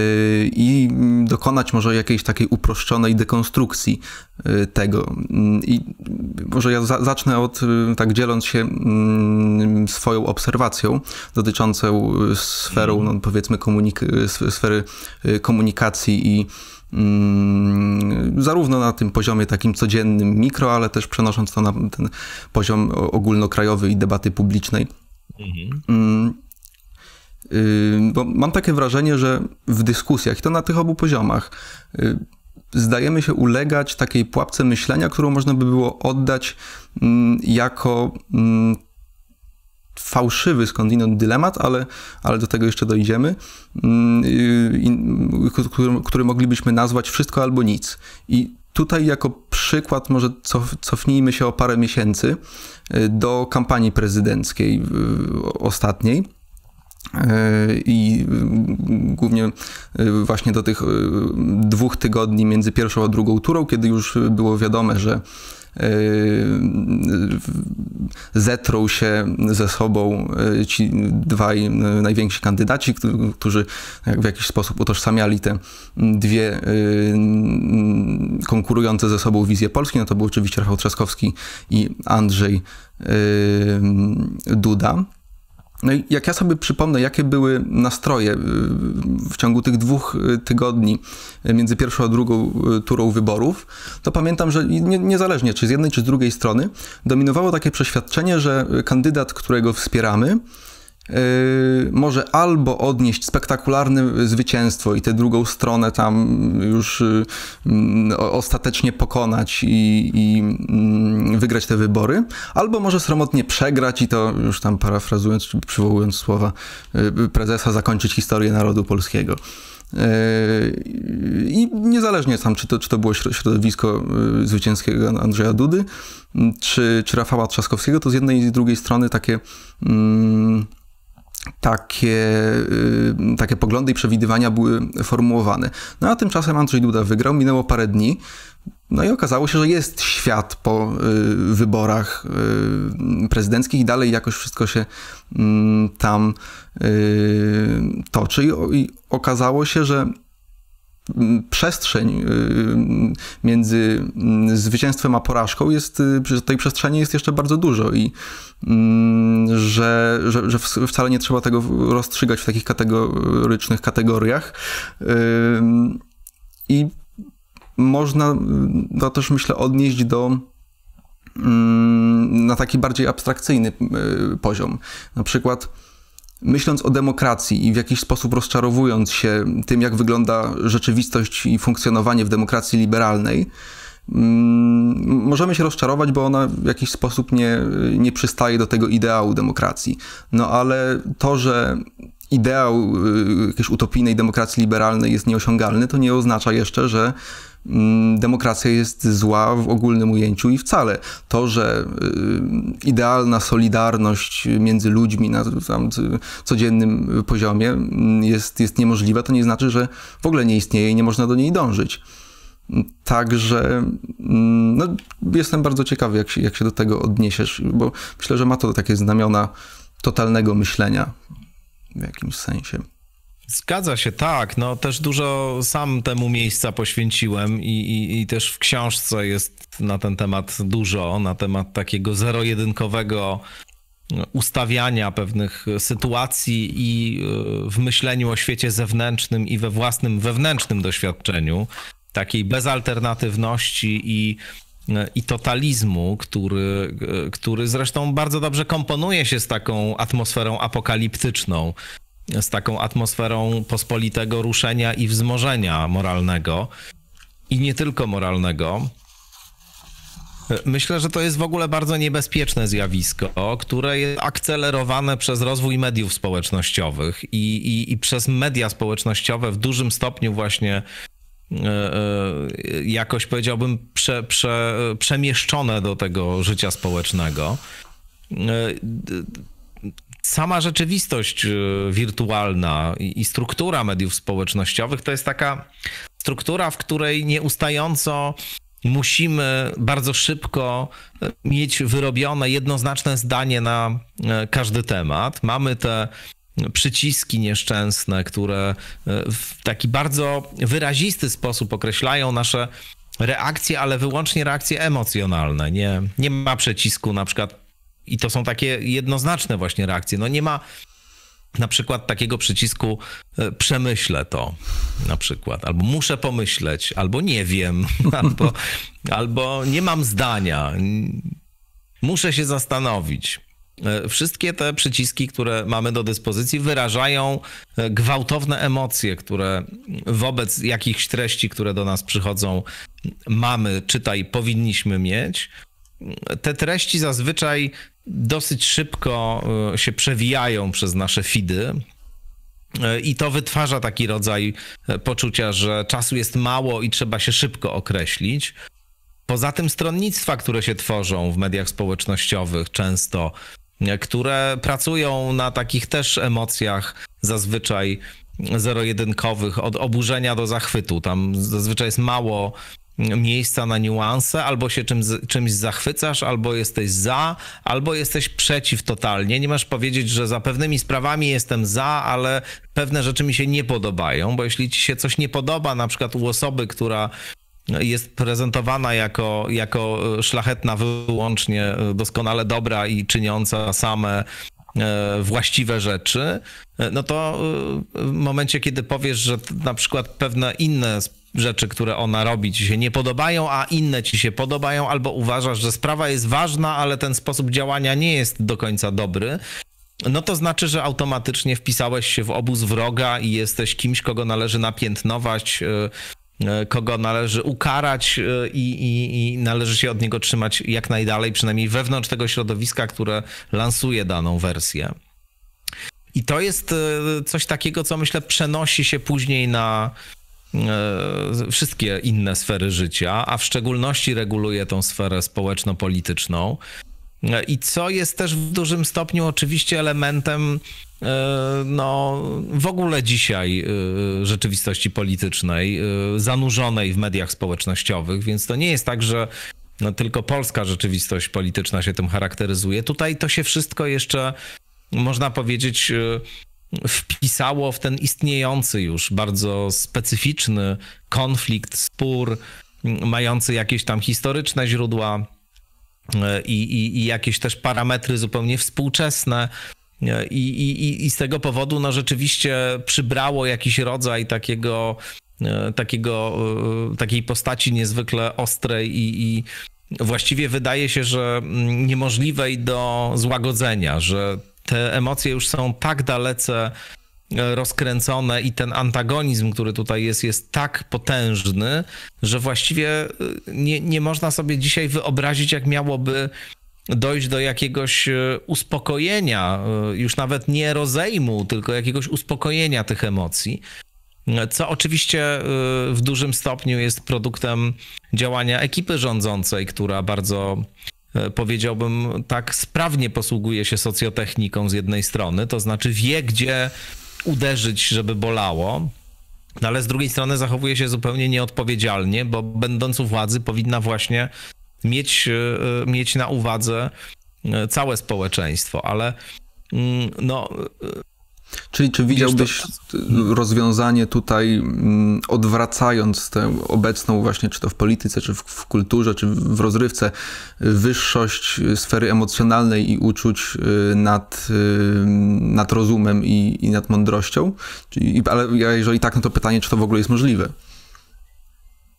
i dokonać może jakiejś takiej uproszczonej dekonstrukcji yy, tego. Mm, I może ja zacznę od, yy, tak dzieląc się mm, swoją obserwacją dotyczącą sferą, mhm. no powiedzmy, komunik sfery komunikacji i mm, zarówno na tym poziomie takim codziennym mikro, ale też przenosząc to na ten poziom ogólnokrajowy i debaty publicznej. Mhm. Bo mam takie wrażenie, że w dyskusjach, i to na tych obu poziomach, y, zdajemy się ulegać takiej pułapce myślenia, którą można by było oddać mm, jako mm, fałszywy skądinąd dylemat, ale, ale do tego jeszcze dojdziemy, mm, y, y, który, który moglibyśmy nazwać wszystko albo nic. I tutaj jako przykład może cof, cofnijmy się o parę miesięcy do kampanii prezydenckiej ostatniej E, i mm, głównie e, właśnie do tych e, dwóch tygodni między pierwszą a drugą turą, kiedy już było wiadome, że zetrą się ze sobą ci dwaj najwięksi kandydaci, którzy w jakiś sposób utożsamiali te dwie konkurujące ze sobą wizje Polski. No to był oczywiście Rafał Trzaskowski i Andrzej Duda. No i jak ja sobie przypomnę, jakie były nastroje y, w ciągu tych dwóch y, tygodni y, między pierwszą a drugą turą wyborów, to pamiętam, że nie, niezależnie czy z jednej czy z drugiej strony dominowało takie przeświadczenie, że kandydat, którego wspieramy, Yy, może albo odnieść spektakularne zwycięstwo i tę drugą stronę tam już yy, mm, ostatecznie pokonać i, i, mm, wygrać te wybory, albo może sromotnie przegrać i to już tam parafrazując czy przywołując słowa yy, prezesa, zakończyć historię narodu polskiego. I niezależnie tam, czy to, czy to było środowisko zwycięskiego Andrzeja Dudy, mm, czy, czy Rafała Trzaskowskiego, to z jednej i z drugiej strony takie. Mm, takie, y, takie poglądy i przewidywania były formułowane. No a tymczasem Andrzej Duda wygrał, minęło parę dni. No i okazało się, że jest świat po y, wyborach y, prezydenckich i dalej jakoś wszystko się mm, tam toczy. I okazało się, że przestrzeń y, między mm, zwycięstwem a porażką jest, y, tej przestrzeni jest jeszcze bardzo dużo i mm, że, że, że wcale nie trzeba tego rozstrzygać w takich kategorycznych kategoriach. Y, I można to mm, no też myślę odnieść do na taki bardziej abstrakcyjny poziom. Na przykład myśląc o demokracji i w jakiś sposób rozczarowując się tym, jak wygląda rzeczywistość i funkcjonowanie w demokracji liberalnej, mm, możemy się rozczarować, bo ona w jakiś sposób nie, nie przystaje do tego ideału demokracji. No ale to, że ideał y, jakiejś utopijnej demokracji liberalnej jest nieosiągalny, to nie oznacza jeszcze, że Mm, demokracja jest zła w ogólnym ujęciu i wcale. To, że y, idealna solidarność między ludźmi na codziennym poziomie mm, jest, jest niemożliwa, to nie znaczy, że w ogóle nie istnieje i nie można do niej dążyć. Także mm, no, jestem bardzo ciekawy, jak się, jak się do tego odniesiesz, bo myślę, że ma to takie znamiona totalnego myślenia w jakimś sensie. Zgadza się, tak. No też dużo sam temu miejsca poświęciłem i, i, i też w książce jest na ten temat dużo, na temat takiego zero-jedynkowego no, ustawiania pewnych sytuacji i e, w myśleniu o świecie zewnętrznym i we własnym wewnętrznym doświadczeniu, takiej bezalternatywności i, e, i totalizmu, który, e, który zresztą bardzo dobrze komponuje się z taką atmosferą apokaliptyczną, z taką atmosferą pospolitego ruszenia i wzmożenia moralnego i nie tylko moralnego. Myślę, że to jest w ogóle bardzo niebezpieczne zjawisko, które jest akcelerowane przez rozwój mediów społecznościowych i, i, i przez media społecznościowe w dużym stopniu właśnie e, e, jakoś powiedziałbym prze, prze, przemieszczone do tego życia społecznego e, sama rzeczywistość e, wirtualna i struktura mediów społecznościowych to jest taka struktura, w której nieustająco musimy bardzo szybko e, mieć wyrobione jednoznaczne zdanie na e, każdy temat. Mamy te przyciski nieszczęsne, które w taki bardzo wyrazisty sposób określają nasze reakcje, ale wyłącznie reakcje emocjonalne. Nie, nie ma przycisku na przykład i to są takie jednoznaczne właśnie reakcje. No nie ma na przykład takiego przycisku e, przemyślę to na przykład, albo muszę pomyśleć, albo nie wiem, albo, albo nie mam zdania, muszę się zastanowić. E, wszystkie te przyciski, które mamy do dyspozycji, wyrażają e, gwałtowne emocje, które wobec jakichś treści, które do nas przychodzą, mamy, czytaj, powinniśmy mieć te treści zazwyczaj dosyć szybko e, się przewijają przez nasze feedy. E, I to wytwarza taki rodzaj e, poczucia, że czasu jest mało i trzeba się szybko określić. Poza tym stronnictwa, które się tworzą w mediach społecznościowych często, które pracują na takich też emocjach zazwyczaj zero-jedynkowych, od oburzenia do zachwytu. Tam zazwyczaj jest mało miejsca na niuanse, albo się czymś, czymś zachwycasz, albo jesteś za, albo jesteś przeciw totalnie. Nie masz powiedzieć, że za pewnymi sprawami jestem za, ale pewne rzeczy mi się nie podobają, bo jeśli ci się coś nie podoba, na przykład u osoby, która jest prezentowana jako, jako e, szlachetna, wyłącznie e, doskonale dobra i czyniąca same e, właściwe rzeczy, no to w momencie, kiedy powiesz, że na przykład pewne inne sprawy, rzeczy, które ona robi, ci się nie podobają, a inne ci się podobają, albo uważasz, że sprawa jest ważna, ale ten sposób działania nie jest do końca dobry, no to znaczy, że automatycznie wpisałeś się w obóz wroga i jesteś kimś, kogo należy napiętnować, y, y, kogo należy ukarać y, i, i, i należy się od niego trzymać jak najdalej, przynajmniej wewnątrz tego środowiska, które lansuje daną wersję. I to jest coś takiego, co myślę przenosi się później na, E, wszystkie inne sfery życia, a w szczególności reguluje tą sferę społeczno-polityczną. E, I co jest też w dużym stopniu oczywiście elementem e, no, w ogóle dzisiaj rzeczywistości politycznej, zanurzonej w mediach społecznościowych, więc to nie jest tak, że no, tylko polska rzeczywistość polityczna się tym charakteryzuje. Tutaj to się wszystko jeszcze, można powiedzieć, wpisało w ten istniejący już bardzo specyficzny konflikt, spór mm, mający jakieś tam historyczne źródła e, i, i, i jakieś też parametry zupełnie współczesne. E, I, i, I z tego powodu no, rzeczywiście przybrało jakiś rodzaj takiego, e, takiego, takiej postaci niezwykle ostrej i, i właściwie wydaje się, że mm, niemożliwej do złagodzenia, że te emocje już są tak dalece e, rozkręcone i ten antagonizm, który tutaj jest, jest tak potężny, że właściwie e, nie, nie można sobie dzisiaj wyobrazić, jak miałoby dojść do jakiegoś e, uspokojenia, już nawet nie rozejmu, tylko jakiegoś uspokojenia tych emocji. Co oczywiście w dużym stopniu jest produktem działania ekipy rządzącej, która bardzo E, powiedziałbym tak, sprawnie posługuje się socjotechniką z jednej strony, to znaczy wie, gdzie uderzyć, żeby bolało, no ale z drugiej strony zachowuje się zupełnie nieodpowiedzialnie, bo będąc u władzy powinna właśnie mieć, e, e, mieć na uwadze całe społeczeństwo, ale mm, no, Czyli czy widziałbyś rozwiązanie tutaj, mm, odwracając tę obecną właśnie, czy to w polityce, czy w, w, kulturze, czy w rozrywce, wyższość sfery emocjonalnej i uczuć y, nad, y, nad rozumem i, i nad mądrością? Czyli, ale jeżeli tak, no to pytanie, czy to w ogóle jest możliwe?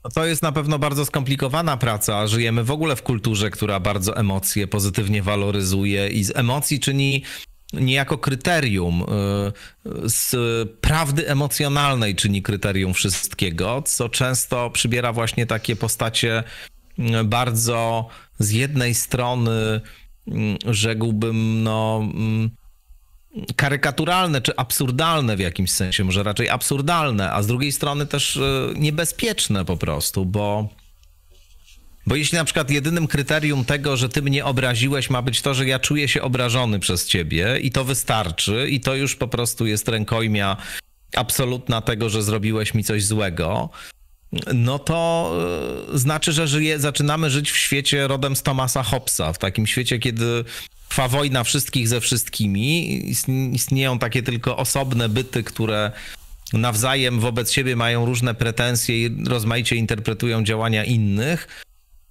No to jest na pewno bardzo skomplikowana praca. Żyjemy w ogóle w kulturze, która bardzo emocje pozytywnie waloryzuje i z emocji czyni niejako kryterium y, z prawdy emocjonalnej czyni kryterium wszystkiego, co często przybiera właśnie takie postacie y, bardzo z jednej strony, y, rzekłbym, no karykaturalne czy absurdalne w jakimś sensie, może raczej absurdalne, a z drugiej strony też niebezpieczne po prostu, bo bo jeśli na przykład jedynym kryterium tego, że ty mnie obraziłeś, ma być to, że ja czuję się obrażony przez ciebie i to wystarczy, i to już po prostu jest rękojmia absolutna tego, że zrobiłeś mi coś złego, no to e, znaczy, że żyje, zaczynamy żyć w świecie rodem z Thomasa Hobbesa, w takim świecie, kiedy trwa wojna wszystkich ze wszystkimi, istnieją takie tylko osobne byty, które nawzajem wobec siebie mają różne pretensje i rozmaicie interpretują działania innych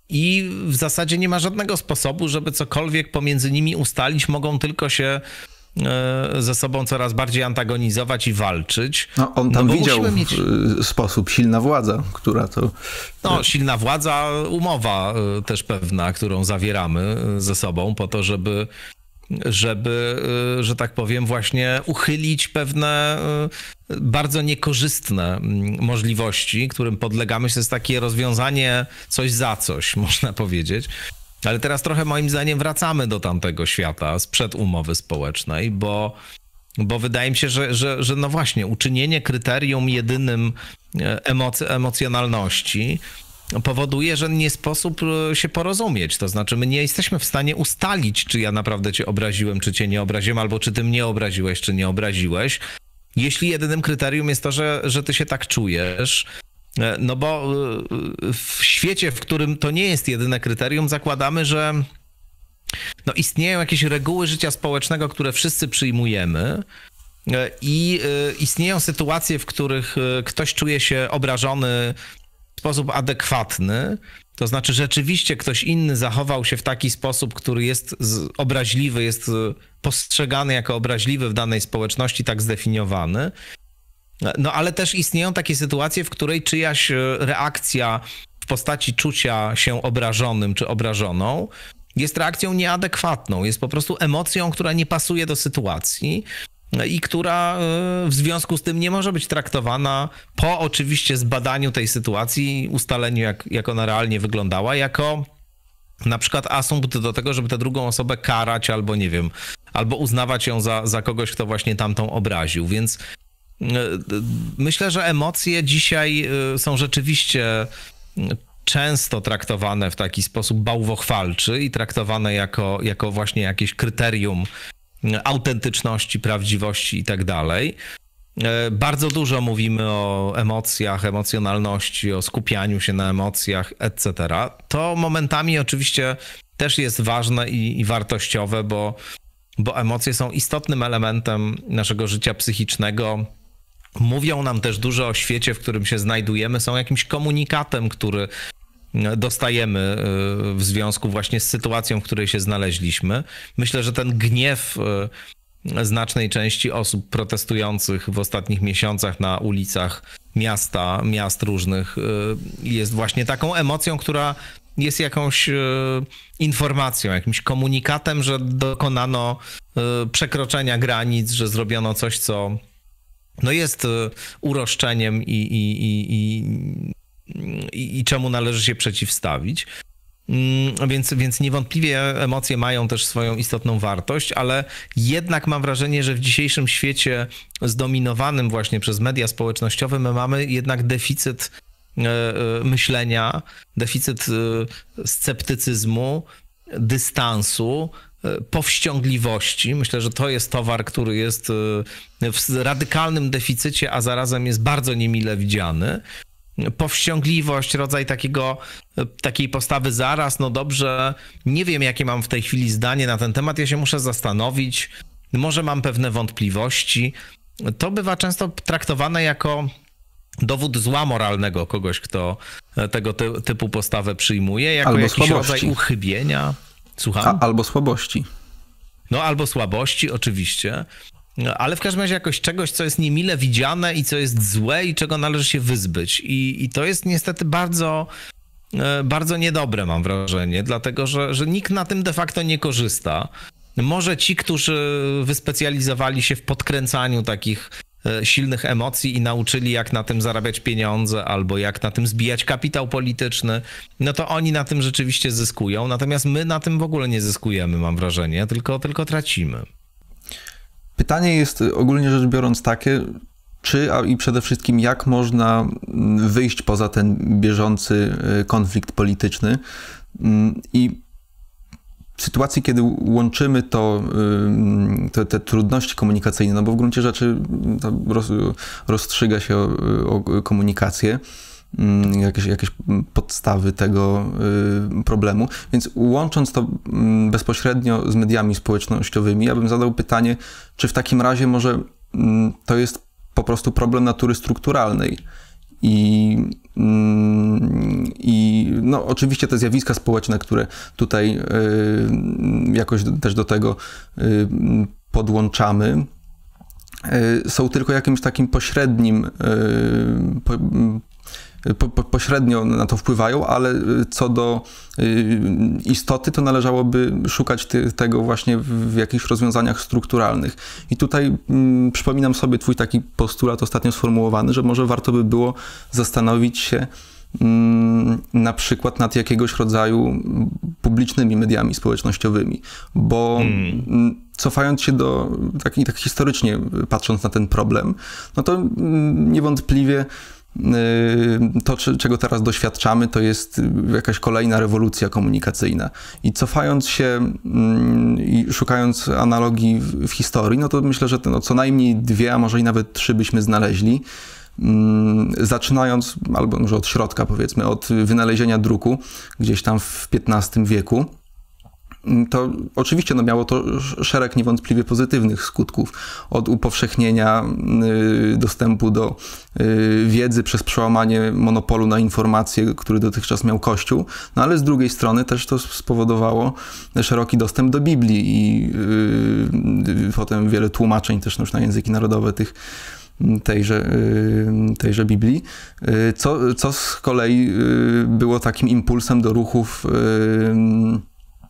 i w zasadzie nie ma żadnego sposobu, żeby cokolwiek pomiędzy nimi ustalić. Mogą tylko się e, ze sobą coraz bardziej antagonizować i walczyć. No, on tam no, widział mieć... E, sposób silna władza, która to... No, silna władza, umowa e, też pewna, którą zawieramy ze sobą po to, żeby żeby, y, że tak powiem, właśnie uchylić pewne y, bardzo niekorzystne mm, możliwości, którym podlegamy. To jest takie rozwiązanie coś za coś, można powiedzieć. Ale teraz trochę moim zdaniem wracamy do tamtego świata sprzed umowy społecznej, bo, bo wydaje mi się, że, że, że no właśnie uczynienie kryterium jedynym y, emocjonalności powoduje, że nie sposób e, się porozumieć. To znaczy, my nie jesteśmy w stanie ustalić, czy ja naprawdę cię obraziłem, czy cię nie obraziłem, albo czy ty mnie obraziłeś, czy nie obraziłeś. Jeśli jedynym kryterium jest to, że, że ty się tak czujesz, e, no bo e, w świecie, w którym to nie jest jedyne kryterium, zakładamy, że no istnieją jakieś reguły życia społecznego, które wszyscy przyjmujemy. I istnieją sytuacje, w których ktoś czuje się obrażony sposób adekwatny, to znaczy rzeczywiście ktoś inny zachował się w taki sposób, który jest obraźliwy, jest e, postrzegany jako obraźliwy w danej społeczności, tak zdefiniowany. No ale też istnieją takie sytuacje, w której czyjaś e, reakcja w postaci czucia się obrażonym czy obrażoną jest reakcją nieadekwatną, jest po prostu emocją, która nie pasuje do sytuacji i która y, w związku z tym nie może być traktowana po oczywiście zbadaniu tej sytuacji, ustaleniu jak, jak ona realnie wyglądała, jako na przykład asumpt do tego, żeby tę drugą osobę karać albo nie wiem, albo uznawać ją za, za kogoś, kto właśnie tamtą obraził, więc y, myślę, że emocje dzisiaj y, są rzeczywiście często traktowane w taki sposób bałwochwalczy i traktowane jako, jako właśnie jakieś kryterium autentyczności, prawdziwości i tak dalej. E, bardzo dużo mówimy o emocjach, emocjonalności, o skupianiu się na emocjach, etc. To momentami oczywiście też jest ważne i, i wartościowe, bo, bo emocje są istotnym elementem naszego życia psychicznego. Mówią nam też dużo o świecie, w którym się znajdujemy, są jakimś komunikatem, który dostajemy y, w związku właśnie z sytuacją, w której się znaleźliśmy. Myślę, że ten gniew y, znacznej części osób protestujących w ostatnich miesiącach na ulicach miasta, miast różnych, y, jest właśnie taką emocją, która jest jakąś informacją, jakimś komunikatem, że dokonano przekroczenia granic, że zrobiono coś, co no jest uroszczeniem i, i, i, i i, i czemu należy się przeciwstawić. Mm, więc, więc niewątpliwie emocje mają też swoją istotną wartość, ale jednak mam wrażenie, że w dzisiejszym świecie zdominowanym właśnie przez media społecznościowe my mamy jednak deficyt e, e, myślenia, deficyt e, sceptycyzmu, dystansu, powściągliwości. Myślę, że to jest towar, który jest w radykalnym deficycie, a zarazem jest bardzo niemile widziany powściągliwość, rodzaj takiego, takiej postawy zaraz, no dobrze, nie wiem jakie mam w tej chwili zdanie na ten temat, ja się muszę zastanowić, może mam pewne wątpliwości. To bywa często traktowane jako dowód zła moralnego kogoś, kto e, tego ty typu postawę przyjmuje, jako albo jakiś słabości. rodzaj uchybienia. Słucham? A, albo słabości. No albo słabości, oczywiście. No, ale w każdym razie jakoś czegoś, co jest niemile widziane i co jest złe i czego należy się wyzbyć. I, i to jest niestety bardzo, e, bardzo niedobre, mam wrażenie, dlatego że, że nikt na tym de facto nie korzysta. Może ci, którzy wyspecjalizowali się w podkręcaniu takich e, silnych emocji i nauczyli, jak na tym zarabiać pieniądze albo jak na tym zbijać kapitał polityczny, no to oni na tym rzeczywiście zyskują. Natomiast my na tym w ogóle nie zyskujemy, mam wrażenie, tylko, tylko tracimy. Pytanie jest y, ogólnie rzecz biorąc takie, czy a i przede wszystkim jak można mm, wyjść poza ten bieżący y, konflikt polityczny mm, i w sytuacji, kiedy łączymy to, y, te, te, trudności komunikacyjne, no bo w gruncie rzeczy mm, roz, rozstrzyga się o, o komunikację, Mm, jakieś, jakieś podstawy tego y, problemu. Więc łącząc to mm, bezpośrednio z mediami społecznościowymi, ja bym zadał pytanie, czy w takim razie może mm, to jest po prostu problem natury strukturalnej. I, I no, oczywiście te zjawiska społeczne, które tutaj y, jakoś też do tego y, podłączamy, są tylko jakimś takim pośrednim, po, po, pośrednio na to wpływają, ale y, co do y, istoty, to należałoby szukać ty, tego właśnie w, w jakichś rozwiązaniach strukturalnych. I tutaj mm, przypominam sobie Twój taki postulat ostatnio sformułowany, że może warto by było zastanowić się, mm, na przykład nad jakiegoś rodzaju publicznymi mediami społecznościowymi, bo hmm. Mm, cofając się do, tak, tak historycznie patrząc na ten problem, no to niewątpliwie Yy, to, czego teraz doświadczamy, to jest jakaś kolejna rewolucja komunikacyjna. I cofając się mm, i szukając analogii w, historii, no to myślę, że no, co najmniej dwie, a może i nawet trzy byśmy znaleźli. Mm, zaczynając, albo może od środka, powiedzmy, od wynalezienia druku gdzieś tam w XV wieku Mm, to oczywiście no, miało to szereg niewątpliwie pozytywnych skutków. Od upowszechnienia y, dostępu do y, wiedzy przez przełamanie monopolu na informacje, który dotychczas miał Kościół, no ale z drugiej strony też to spowodowało szeroki dostęp do Biblii i y, potem wiele tłumaczeń też no, już na języki narodowe tych mm, tejże, tejże Biblii, co, co z kolei było takim impulsem do ruchów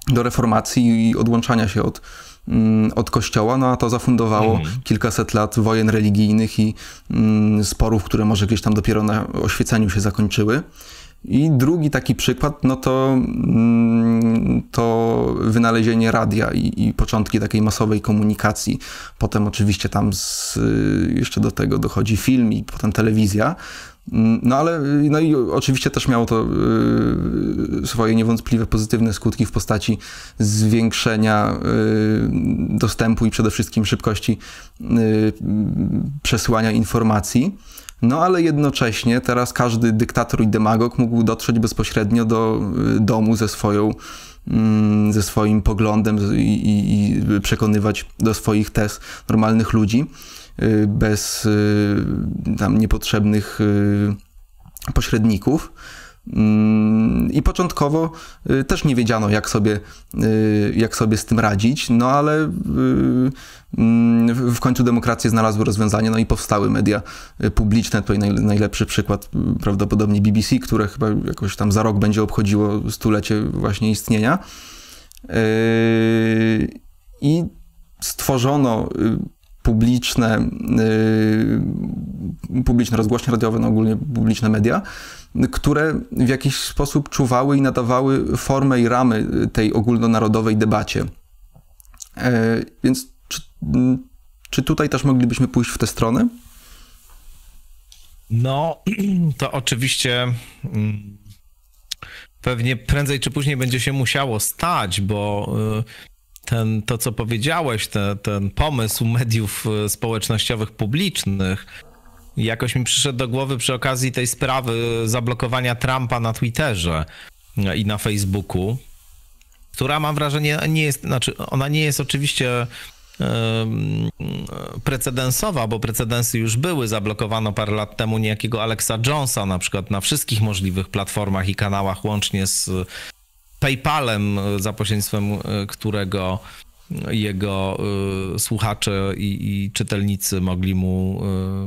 do reformacji i odłączania się od, mm, od kościoła, no a to zafundowało mhm. kilkaset lat wojen religijnych i mm, sporów, które może gdzieś tam dopiero na oświeceniu się zakończyły. I drugi taki przykład, no to, mm, to wynalezienie radia i, i, początki takiej masowej komunikacji. Potem oczywiście tam z, y, jeszcze do tego dochodzi film i potem telewizja. Mm, no ale, y, no i oczywiście też miało to y, swoje niewątpliwe pozytywne skutki w postaci zwiększenia y, dostępu i przede wszystkim szybkości przesyłania informacji. No ale jednocześnie teraz każdy dyktator i demagog mógł dotrzeć bezpośrednio do domu ze swoją mm, ze swoim poglądem i, i, i przekonywać do swoich tez normalnych ludzi. Y, bez y, tam niepotrzebnych y, pośredników. Mm, I początkowo też nie wiedziano, jak sobie, jak sobie z tym radzić, no ale mm, w końcu demokracje znalazły rozwiązanie, no i powstały media publiczne. Tutaj najlepszy przykład prawdopodobnie BBC, które chyba jakoś tam za rok będzie obchodziło stulecie właśnie istnienia. I stworzono publiczne, y, publiczne rozgłośnie radiowe, no ogólnie publiczne media, które w jakiś sposób czuwały i nadawały formę i ramy tej ogólnonarodowej debacie. E, więc czy, czy tutaj też moglibyśmy pójść w tę stronę? No, to oczywiście mm, pewnie prędzej czy później będzie się musiało stać, bo y, ten, to, co powiedziałeś, ten, ten pomysł mediów e, społecznościowych publicznych, jakoś mi przyszedł do głowy przy okazji tej sprawy zablokowania Trumpa na Twitterze e, i na Facebooku, która mam wrażenie nie jest, znaczy ona nie jest oczywiście precedensowa, bo precedensy już były. Zablokowano parę lat temu niejakiego Alexa Jonesa na przykład na wszystkich możliwych platformach i kanałach, łącznie z PayPalem, e, za pośrednictwem e, którego e, jego słuchacze i, i, czytelnicy mogli mu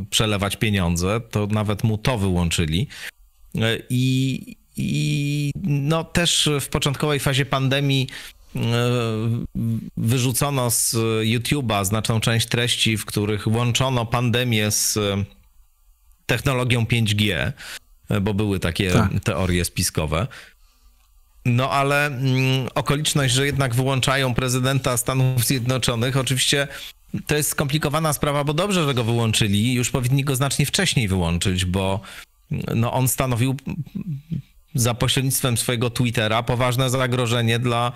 przelewać pieniądze, to nawet mu to wyłączyli. I, i no, też w początkowej fazie pandemii wyrzucono z YouTube'a znaczną część treści, w których łączono pandemię z technologią 5G, bo były takie tak. teorie spiskowe. No ale mm, okoliczność, że jednak wyłączają prezydenta Stanów Zjednoczonych, oczywiście to jest skomplikowana sprawa, bo dobrze, że go wyłączyli. Już powinni go znacznie wcześniej wyłączyć, bo mm, no, on stanowił za pośrednictwem swojego Twittera poważne zagrożenie dla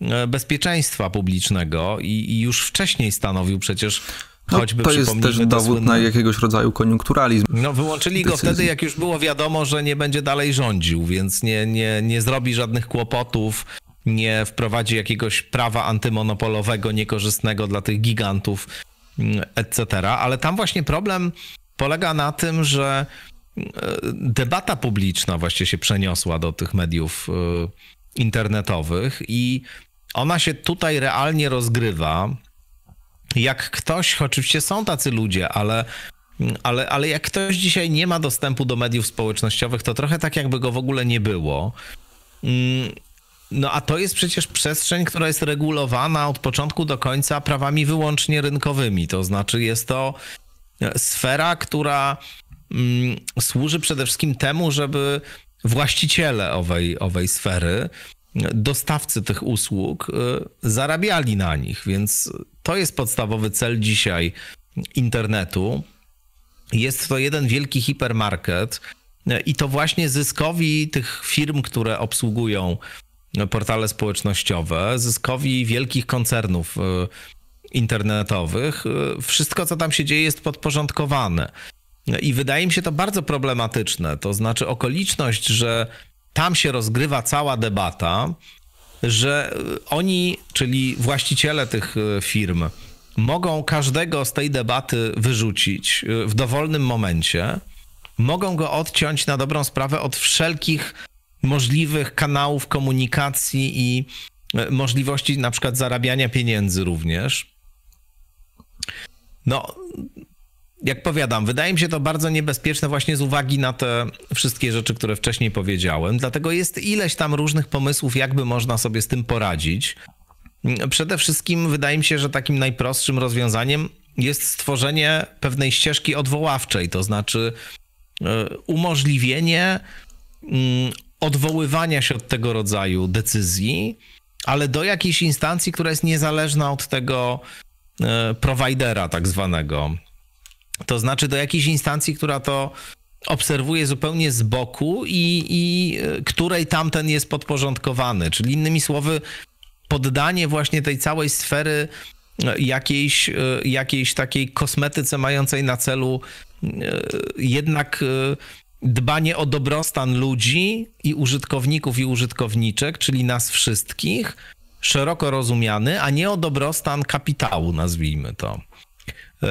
e, bezpieczeństwa publicznego i, i już wcześniej stanowił przecież no, Choćby to jest też dowód słynne... na jakiegoś rodzaju koniunkturalizm. No wyłączyli go wtedy, jak już było wiadomo, że nie będzie dalej rządził, więc nie, nie, nie zrobi żadnych kłopotów, nie wprowadzi jakiegoś prawa antymonopolowego niekorzystnego dla tych gigantów, mm, etc. Ale tam właśnie problem polega na tym, że e, debata publiczna właśnie się przeniosła do tych mediów e, internetowych i ona się tutaj realnie rozgrywa jak ktoś, oczywiście są tacy ludzie, ale ale, ale jak ktoś dzisiaj nie ma dostępu do mediów społecznościowych, to trochę tak, jakby go w ogóle nie było. Mm, no a to jest przecież przestrzeń, która jest regulowana od początku do końca prawami wyłącznie rynkowymi. To znaczy, jest to sfera, która mm, służy przede wszystkim temu, żeby właściciele owej, owej sfery dostawcy tych usług y, zarabiali na nich, więc to jest podstawowy cel dzisiaj internetu. Jest to jeden wielki hipermarket y, i to właśnie zyskowi tych firm, które obsługują portale społecznościowe, zyskowi wielkich koncernów y, internetowych, wszystko co tam się dzieje jest podporządkowane. I wydaje mi się to bardzo problematyczne. To znaczy okoliczność, że tam się rozgrywa cała debata, że oni, czyli właściciele tych e, firm, mogą każdego z tej debaty wyrzucić e, w dowolnym momencie, mogą go odciąć na dobrą sprawę od wszelkich możliwych kanałów komunikacji i e, możliwości na przykład zarabiania pieniędzy również. No, jak powiadam, wydaje mi się to bardzo niebezpieczne właśnie z uwagi na te wszystkie rzeczy, które wcześniej powiedziałem. Dlatego jest ileś tam różnych pomysłów, jakby można sobie z tym poradzić. Przede wszystkim wydaje mi się, że takim najprostszym rozwiązaniem jest stworzenie pewnej ścieżki odwoławczej, to znaczy e, umożliwienie mm, odwoływania się od tego rodzaju decyzji, ale do jakiejś instancji, która jest niezależna od tego e, prowajdera tak zwanego to znaczy do jakiejś instancji, która to obserwuje zupełnie z boku i, i e, której tamten jest podporządkowany. Czyli innymi słowy, poddanie właśnie tej całej sfery e, jakiejś, e, jakiejś takiej kosmetyce mającej na celu jednak dbanie o dobrostan ludzi i użytkowników i użytkowniczek, czyli nas wszystkich, szeroko rozumiany, a nie o dobrostan kapitału, nazwijmy to. E,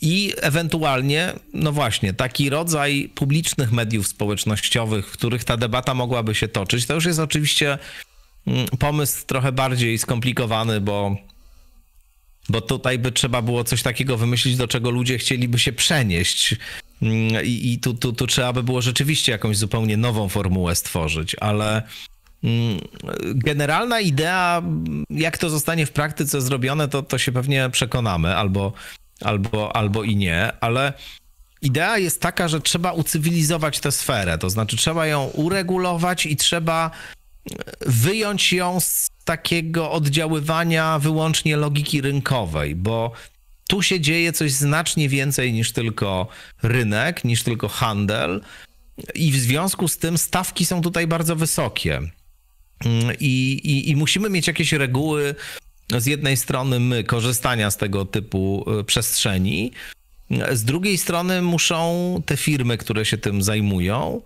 I ewentualnie, no właśnie, taki rodzaj publicznych mediów społecznościowych, w których ta debata mogłaby się toczyć, to już jest oczywiście mm, pomysł trochę bardziej skomplikowany, bo, bo tutaj by trzeba było coś takiego wymyślić, do czego ludzie chcieliby się przenieść. Mm, I, i tu, tu, tu trzeba by było rzeczywiście jakąś zupełnie nową formułę stworzyć, ale mm, generalna idea, jak to zostanie w praktyce zrobione, to, to się pewnie przekonamy, albo albo, albo i nie, ale idea jest taka, że trzeba ucywilizować tę sferę, to znaczy trzeba ją uregulować i trzeba wyjąć ją z takiego oddziaływania wyłącznie logiki rynkowej, bo tu się dzieje coś znacznie więcej niż tylko rynek, niż tylko handel. I w związku z tym stawki są tutaj bardzo wysokie. Mm, I, i, i musimy mieć jakieś reguły z jednej strony my korzystania z tego typu e, przestrzeni, e, z drugiej strony muszą te firmy, które się tym zajmują,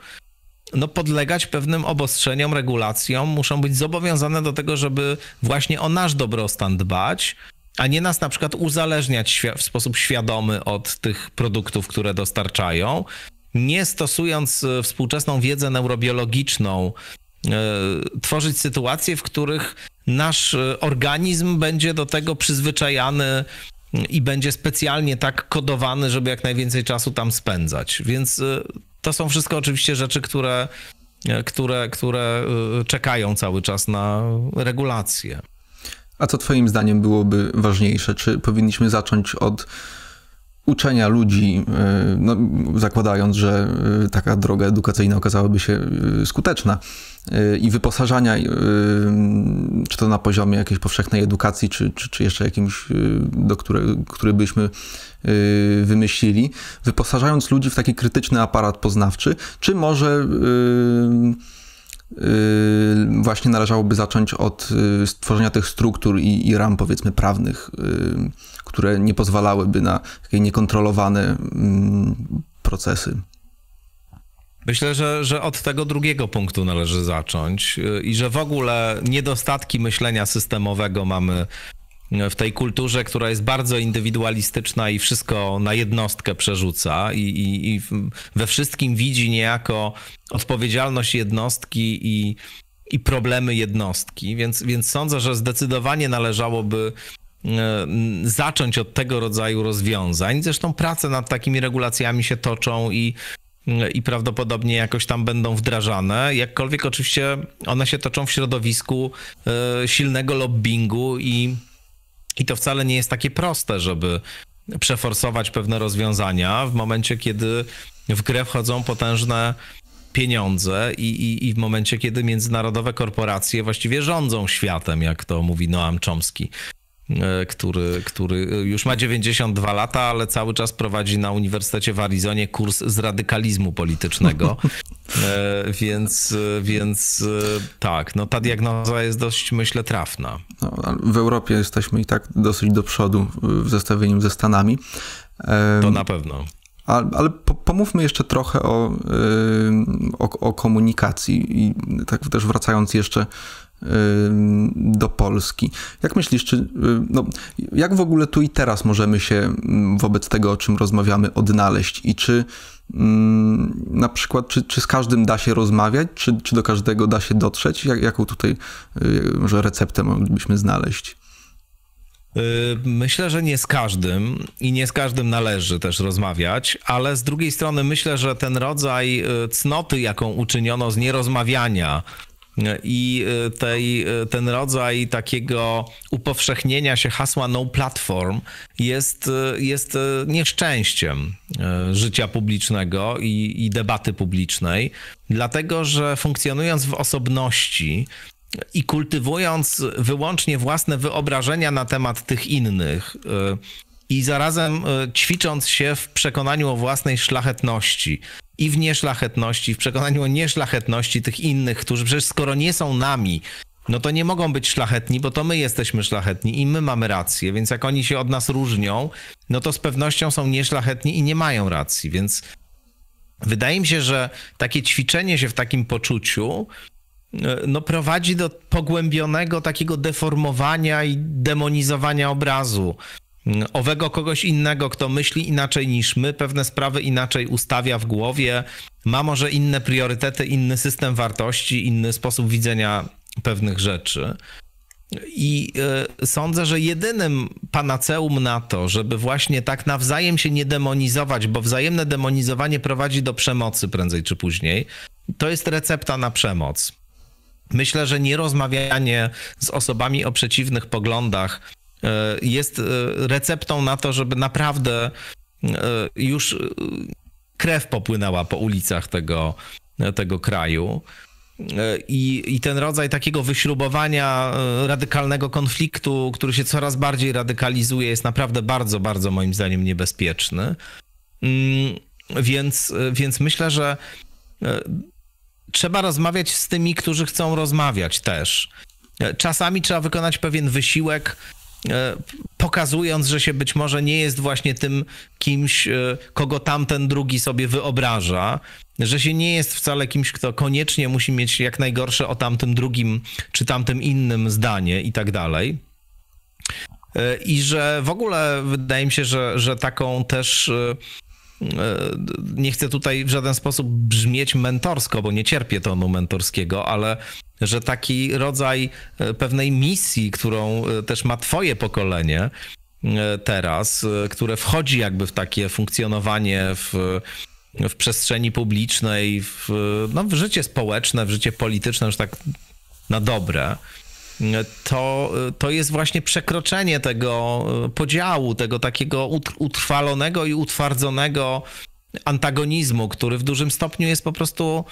no podlegać pewnym obostrzeniom, regulacjom, muszą być zobowiązane do tego, żeby właśnie o nasz dobrostan dbać, a nie nas na przykład uzależniać w sposób świadomy od tych produktów, które dostarczają. Nie stosując e, współczesną wiedzę neurobiologiczną, tworzyć sytuacje, w których nasz e, organizm będzie do tego przyzwyczajany i będzie specjalnie tak kodowany, żeby jak najwięcej czasu tam spędzać. Więc e, to są wszystko oczywiście rzeczy, które, e, które, które czekają cały czas na regulację. A co Twoim zdaniem byłoby ważniejsze? Czy powinniśmy zacząć od uczenia ludzi, e, no, zakładając, że e, taka droga edukacyjna okazałaby się e, skuteczna, i wyposażania, czy to na poziomie jakiejś powszechnej edukacji, czy, czy, czy jeszcze jakimś, do które, który byśmy wymyślili, wyposażając ludzi w taki krytyczny aparat poznawczy, czy może Yy, właśnie należałoby zacząć od yy, stworzenia tych struktur i, i ram, powiedzmy, prawnych, yy, które nie pozwalałyby na takie niekontrolowane mm, procesy. Myślę, że, że od tego drugiego punktu należy zacząć i że w ogóle niedostatki myślenia systemowego mamy w tej kulturze, która jest bardzo indywidualistyczna i wszystko na jednostkę przerzuca, i, i, i we wszystkim widzi niejako odpowiedzialność jednostki i, i problemy jednostki. Więc, więc sądzę, że zdecydowanie należałoby e, zacząć od tego rodzaju rozwiązań. Zresztą prace nad takimi regulacjami się toczą i, i prawdopodobnie jakoś tam będą wdrażane. Jakkolwiek oczywiście one się toczą w środowisku e, silnego lobbingu i i to wcale nie jest takie proste, żeby przeforsować pewne rozwiązania w momencie, kiedy w grę wchodzą potężne pieniądze i, i, i, w momencie, kiedy międzynarodowe korporacje właściwie rządzą światem, jak to mówi Noam Chomsky. E, który, który e, już ma 92 lata, ale cały czas prowadzi na Uniwersytecie w Arizonie kurs z radykalizmu politycznego. E, więc, więc tak, no ta diagnoza jest dość, myślę, trafna. No, w Europie jesteśmy i tak dosyć do przodu w zestawieniu ze Stanami. To na pewno. Ale, pomówmy jeszcze trochę o, y, o, o komunikacji i tak też wracając jeszcze do Polski. Jak myślisz, czy, no, jak w ogóle tu i teraz możemy się wobec tego, o czym rozmawiamy, odnaleźć? I czy na przykład, czy, czy z każdym da się rozmawiać, czy, czy do każdego da się dotrzeć? Jak, jaką tutaj y, może receptę moglibyśmy znaleźć? Y, myślę, że nie z każdym i nie z każdym należy też rozmawiać, ale z drugiej strony myślę, że ten rodzaj y, cnoty, jaką uczyniono z nierozmawiania i e, tej, e, ten rodzaj takiego upowszechnienia się hasła no platform jest, e, jest nieszczęściem życia publicznego i, i debaty publicznej, dlatego że funkcjonując w osobności, i kultywując wyłącznie własne wyobrażenia na temat tych innych, i zarazem e, ćwicząc się w przekonaniu o własnej szlachetności i w nieszlachetności, w przekonaniu o nieszlachetności tych innych, którzy przecież skoro nie są nami, no to nie mogą być szlachetni, bo to my jesteśmy szlachetni i my mamy rację, więc jak oni się od nas różnią, no to z pewnością są nieszlachetni i nie mają racji, więc wydaje mi się, że takie ćwiczenie się w takim poczuciu e, no, prowadzi do pogłębionego takiego deformowania i demonizowania obrazu owego kogoś innego, kto myśli inaczej niż my, pewne sprawy inaczej ustawia w głowie, ma może inne priorytety, inny system wartości, inny sposób widzenia pewnych rzeczy. I y, sądzę, że jedynym panaceum na to, żeby właśnie tak nawzajem się nie demonizować, bo wzajemne demonizowanie prowadzi do przemocy prędzej czy później, to jest recepta na przemoc. Myślę, że nierozmawianie z osobami o przeciwnych poglądach E, jest e, receptą na to, żeby naprawdę e, już krew popłynęła po ulicach tego, tego kraju. I, I ten rodzaj takiego wyśrubowania radykalnego konfliktu, który się coraz bardziej radykalizuje, jest naprawdę bardzo, bardzo moim zdaniem niebezpieczny. Mm, więc, więc myślę, że trzeba rozmawiać z tymi, którzy chcą rozmawiać też. Czasami trzeba wykonać pewien wysiłek E, pokazując, że się być może nie jest właśnie tym kimś, e, kogo tamten drugi sobie wyobraża, że się nie jest wcale kimś, kto koniecznie musi mieć jak najgorsze o tamtym drugim czy tamtym innym zdanie i tak dalej. E, I że w ogóle wydaje mi się, że, że taką też E, nie chcę tutaj w żaden sposób brzmieć mentorsko, bo nie cierpię tonu mentorskiego, ale że taki rodzaj e, pewnej misji, którą e, też ma twoje pokolenie teraz, które wchodzi jakby w takie funkcjonowanie w, w przestrzeni publicznej, w, no, w życie społeczne, w życie polityczne, już tak na dobre to, to jest właśnie przekroczenie tego e, podziału, tego takiego utrwalonego i utwardzonego antagonizmu, który w dużym stopniu jest po prostu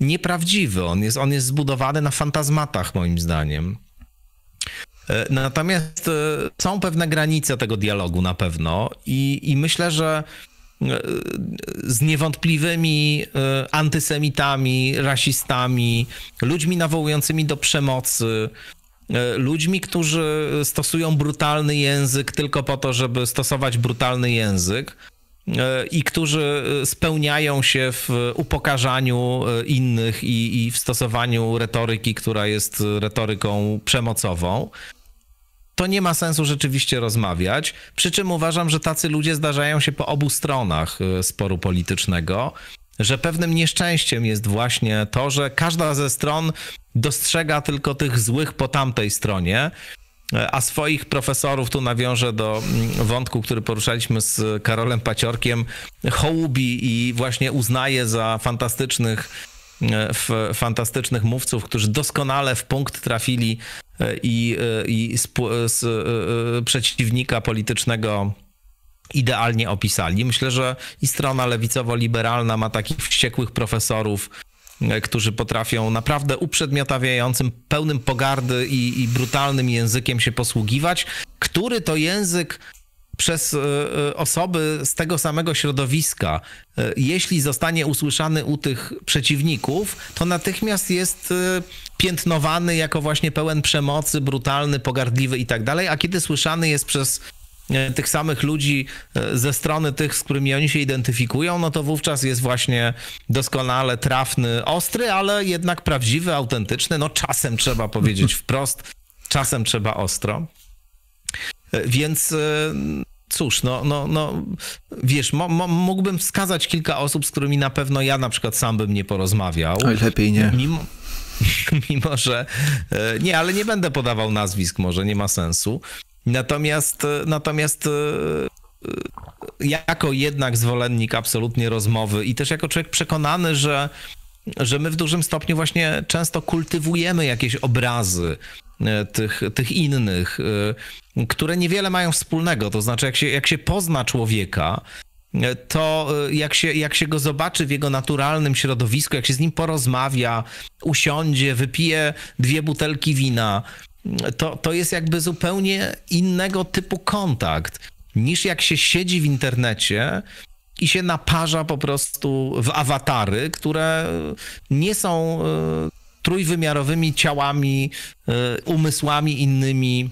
nieprawdziwy. On jest, on jest zbudowany na fantazmatach, moim zdaniem. E, natomiast e, są pewne granice tego dialogu na pewno i, i myślę, że z niewątpliwymi antysemitami, rasistami, ludźmi nawołującymi do przemocy, E, ludźmi, którzy stosują brutalny język tylko po to, żeby stosować brutalny język e, i którzy e, spełniają się w upokarzaniu innych i, i w stosowaniu retoryki, która jest retoryką przemocową to nie ma sensu rzeczywiście rozmawiać. Przy czym uważam, że tacy ludzie zdarzają się po obu stronach sporu politycznego, że pewnym nieszczęściem jest właśnie to, że każda ze stron dostrzega tylko tych złych po tamtej stronie, a swoich profesorów, tu nawiążę do mm, wątku, który poruszaliśmy z Karolem Paciorkiem, hołubi i właśnie uznaje za fantastycznych e, fantastycznych mówców, którzy doskonale w punkt trafili e, i, e, i z, z przeciwnika politycznego idealnie opisali. Myślę, że i strona lewicowo-liberalna ma takich wściekłych profesorów, E, którzy potrafią naprawdę uprzedmiotawiającym, pełnym pogardy i, i brutalnym językiem się posługiwać, który to język przez e, e, osoby z tego samego środowiska, jeśli zostanie usłyszany u tych przeciwników, to natychmiast jest piętnowany jako właśnie pełen przemocy, brutalny, pogardliwy i tak dalej, a kiedy słyszany jest przez E, tych samych ludzi e, ze strony tych, z którymi oni się identyfikują, no to wówczas jest właśnie doskonale trafny, ostry, ale jednak prawdziwy, autentyczny. No czasem trzeba powiedzieć wprost, czasem trzeba ostro. E, więc cóż, no, no, no wiesz, mo, mo, mógłbym wskazać kilka osób, z którymi na pewno ja na przykład sam bym nie porozmawiał. Oj, lepiej nie. Mimo, mimo że. Nie, ale nie będę podawał nazwisk, może nie ma sensu. Natomiast, natomiast e, jako jednak zwolennik absolutnie rozmowy i też jako człowiek przekonany, że, że my w dużym stopniu właśnie często kultywujemy jakieś obrazy e, tych, tych innych, e, które niewiele mają wspólnego. To znaczy, jak się, jak się pozna człowieka, to jak się, jak się go zobaczy w jego naturalnym środowisku, jak się z nim porozmawia, usiądzie, wypije dwie butelki wina, to, to jest jakby zupełnie innego typu kontakt niż jak się siedzi w internecie i się naparza po prostu w awatary, które nie są e, trójwymiarowymi ciałami, e, umysłami innymi.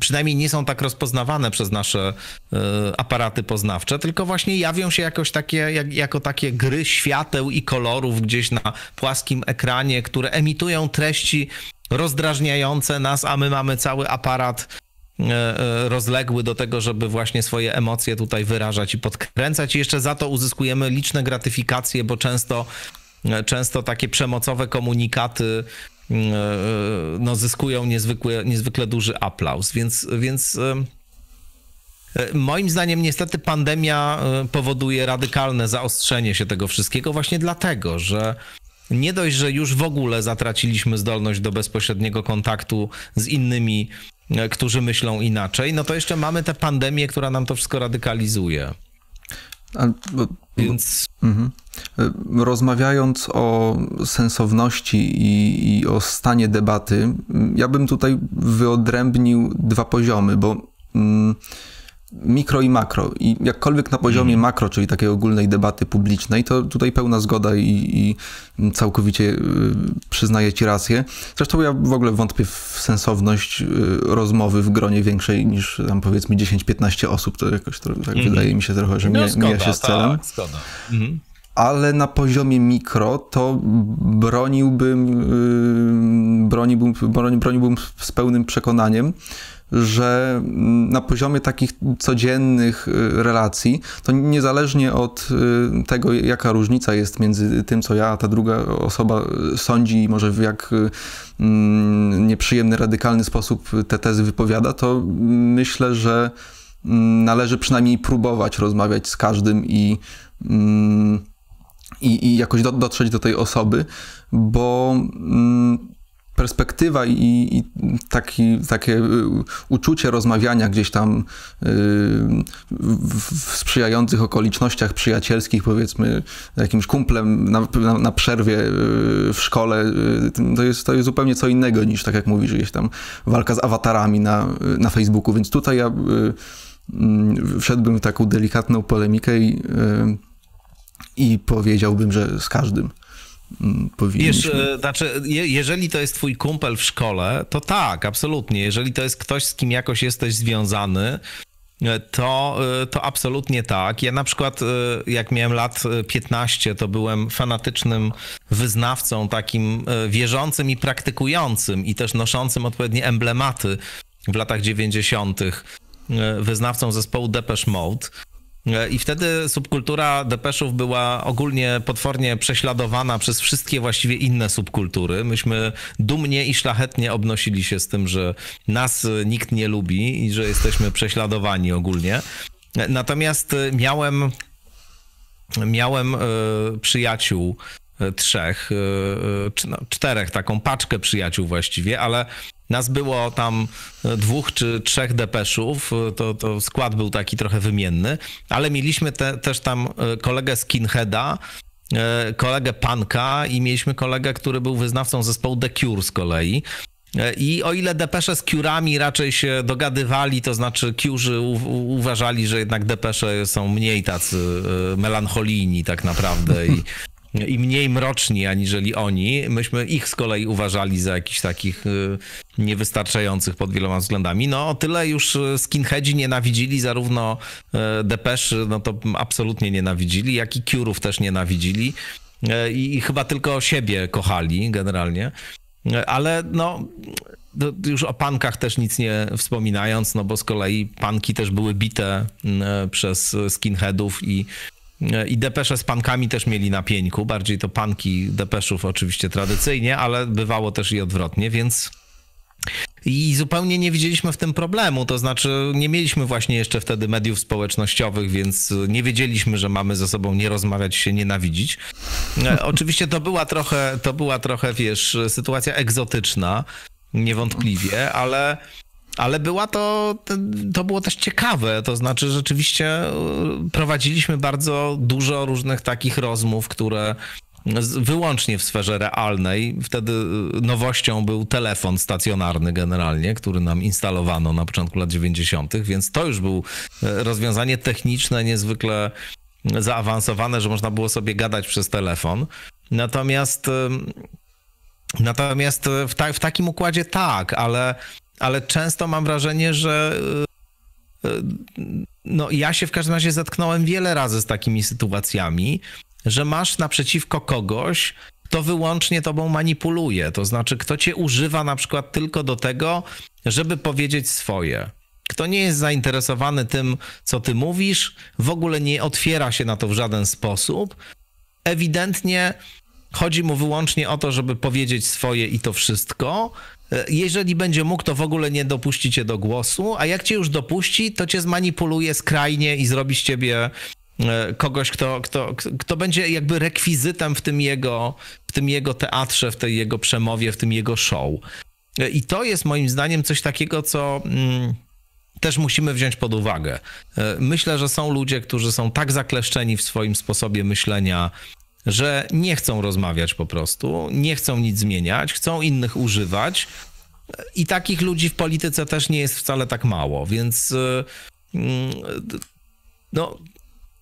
Przynajmniej nie są tak rozpoznawane przez nasze e, aparaty poznawcze, tylko właśnie jawią się jakoś takie, jak, jako takie gry świateł i kolorów gdzieś na płaskim ekranie, które emitują treści rozdrażniające nas, a my mamy cały aparat e, e, rozległy do tego, żeby właśnie swoje emocje tutaj wyrażać i podkręcać. I jeszcze za to uzyskujemy liczne gratyfikacje, bo często, e, często takie przemocowe komunikaty no, zyskują niezwykły, niezwykle duży aplauz. Więc, więc moim zdaniem niestety pandemia powoduje radykalne zaostrzenie się tego wszystkiego właśnie dlatego, że nie dość, że już w ogóle zatraciliśmy zdolność do bezpośredniego kontaktu z innymi, e, którzy myślą inaczej, no to jeszcze mamy tę pandemię, która nam to wszystko radykalizuje. A, bo, Więc. Mhm. E, rozmawiając o sensowności i, i o stanie debaty, ja bym tutaj wyodrębnił dwa poziomy, bo. Mm, mikro i makro. I jakkolwiek na poziomie mhm. makro, czyli takiej ogólnej debaty publicznej, to tutaj pełna zgoda i, i całkowicie y, przyznaję ci rację. Zresztą ja w ogóle wątpię w sensowność y, rozmowy w gronie większej niż tam powiedzmy 10-15 osób. To jakoś to, tak mhm. wydaje mi się trochę, że no, mija, mija się z celem. Tak, mhm. ale na poziomie mikro to broniłbym, y, broniłbym, broniłbym z pełnym przekonaniem że na poziomie takich codziennych y, relacji, to niezależnie od y, tego, jaka różnica jest między tym, co ja, a ta druga osoba y, sądzi i może w jak mm, nieprzyjemny, radykalny sposób te tezy wypowiada, to myślę, że mm, należy przynajmniej próbować rozmawiać z każdym i, mm, i, i jakoś dotrzeć do tej osoby, bo perspektywa i, i taki, takie y, uczucie rozmawiania gdzieś tam y, w sprzyjających okolicznościach przyjacielskich, powiedzmy, jakimś kumplem na, na, na, przerwie y, w szkole, to jest, to jest zupełnie co innego niż, tak jak mówisz, gdzieś tam walka z awatarami na, na Facebooku. Więc tutaj ja mm, wszedłbym w taką delikatną polemikę i, i powiedziałbym, że z każdym. Mm, powinniśmy. E, znaczy, jeżeli to jest twój kumpel w szkole, to tak, absolutnie. Jeżeli to jest ktoś, z kim jakoś jesteś związany, e, to, e, to absolutnie tak. Ja na przykład, jak miałem lat 15, to byłem fanatycznym wyznawcą, takim wierzącym i praktykującym, i też noszącym odpowiednie emblematy w latach 90. wyznawcą zespołu Depeche Mode. E, I wtedy subkultura depeszów była ogólnie potwornie prześladowana przez wszystkie właściwie inne subkultury. Myśmy dumnie i szlachetnie obnosili się z tym, że nas e, nikt nie lubi i że jesteśmy prześladowani ogólnie. E, natomiast miałem, miałem przyjaciół trzech, no, czterech, taką paczkę przyjaciół właściwie, ale nas było tam e, dwóch czy trzech depeszów, e, to, to skład był taki trochę wymienny, ale mieliśmy te, też tam e, kolegę skinheada, kolegę panka i mieliśmy kolegę, który był wyznawcą zespołu The Cure z kolei. I o ile depesze z Curami raczej się dogadywali, to znaczy Curzy uważali, że jednak depesze są mniej tacy melancholijni tak naprawdę i i mniej mroczni aniżeli oni. Myśmy ich z kolei uważali za jakichś takich y, niewystarczających pod wieloma względami. No tyle już y, skinheadzi nienawidzili zarówno y, depeszy, no to absolutnie nienawidzili, jak i Curów też nienawidzili i, i chyba tylko siebie kochali generalnie. Ale no, no już o pankach też nic nie wspominając, no bo z kolei panki też były bite przez skinheadów i E, I depesze z pankami też mieli na pieńku, bardziej to panki depeszów oczywiście tradycyjnie, ale bywało też i odwrotnie, więc i zupełnie nie widzieliśmy w tym problemu, to znaczy nie mieliśmy właśnie jeszcze wtedy mediów społecznościowych, więc nie wiedzieliśmy, że mamy ze sobą nie rozmawiać, się nienawidzić. E, oczywiście to była trochę, to była trochę, wiesz, sytuacja egzotyczna, niewątpliwie, ale ale była to, to było też ciekawe, to znaczy rzeczywiście e, prowadziliśmy bardzo dużo różnych takich rozmów, które wyłącznie w sferze realnej. Wtedy e, nowością był telefon stacjonarny generalnie, który nam instalowano na początku lat 90., więc to już było e, rozwiązanie techniczne niezwykle zaawansowane, że można było sobie gadać przez telefon. Natomiast Natomiast w, ta, w takim układzie tak, ale ale często mam wrażenie, że e, e, no ja się w każdym razie zatknąłem wiele razy z takimi sytuacjami, że masz naprzeciwko kogoś, kto wyłącznie tobą manipuluje, to znaczy kto cię używa na przykład tylko do tego, żeby powiedzieć swoje. Kto nie jest zainteresowany tym, co ty mówisz, w ogóle nie otwiera się na to w żaden sposób. Ewidentnie chodzi mu wyłącznie o to, żeby powiedzieć swoje i to wszystko, E, jeżeli będzie mógł, to w ogóle nie dopuści cię do głosu, a jak cię już dopuści, to cię zmanipuluje skrajnie i zrobi z ciebie e, kogoś, kto, kto, kto będzie jakby rekwizytem w tym, jego, w tym jego teatrze, w tej jego przemowie, w tym jego show. E, I to jest moim zdaniem coś takiego, co mm, też musimy wziąć pod uwagę. Myślę, że są ludzie, którzy są tak zakleszczeni w swoim sposobie myślenia że nie chcą rozmawiać po prostu, nie chcą nic zmieniać, chcą innych używać. I takich ludzi w polityce też nie jest wcale tak mało, więc y, mm, no,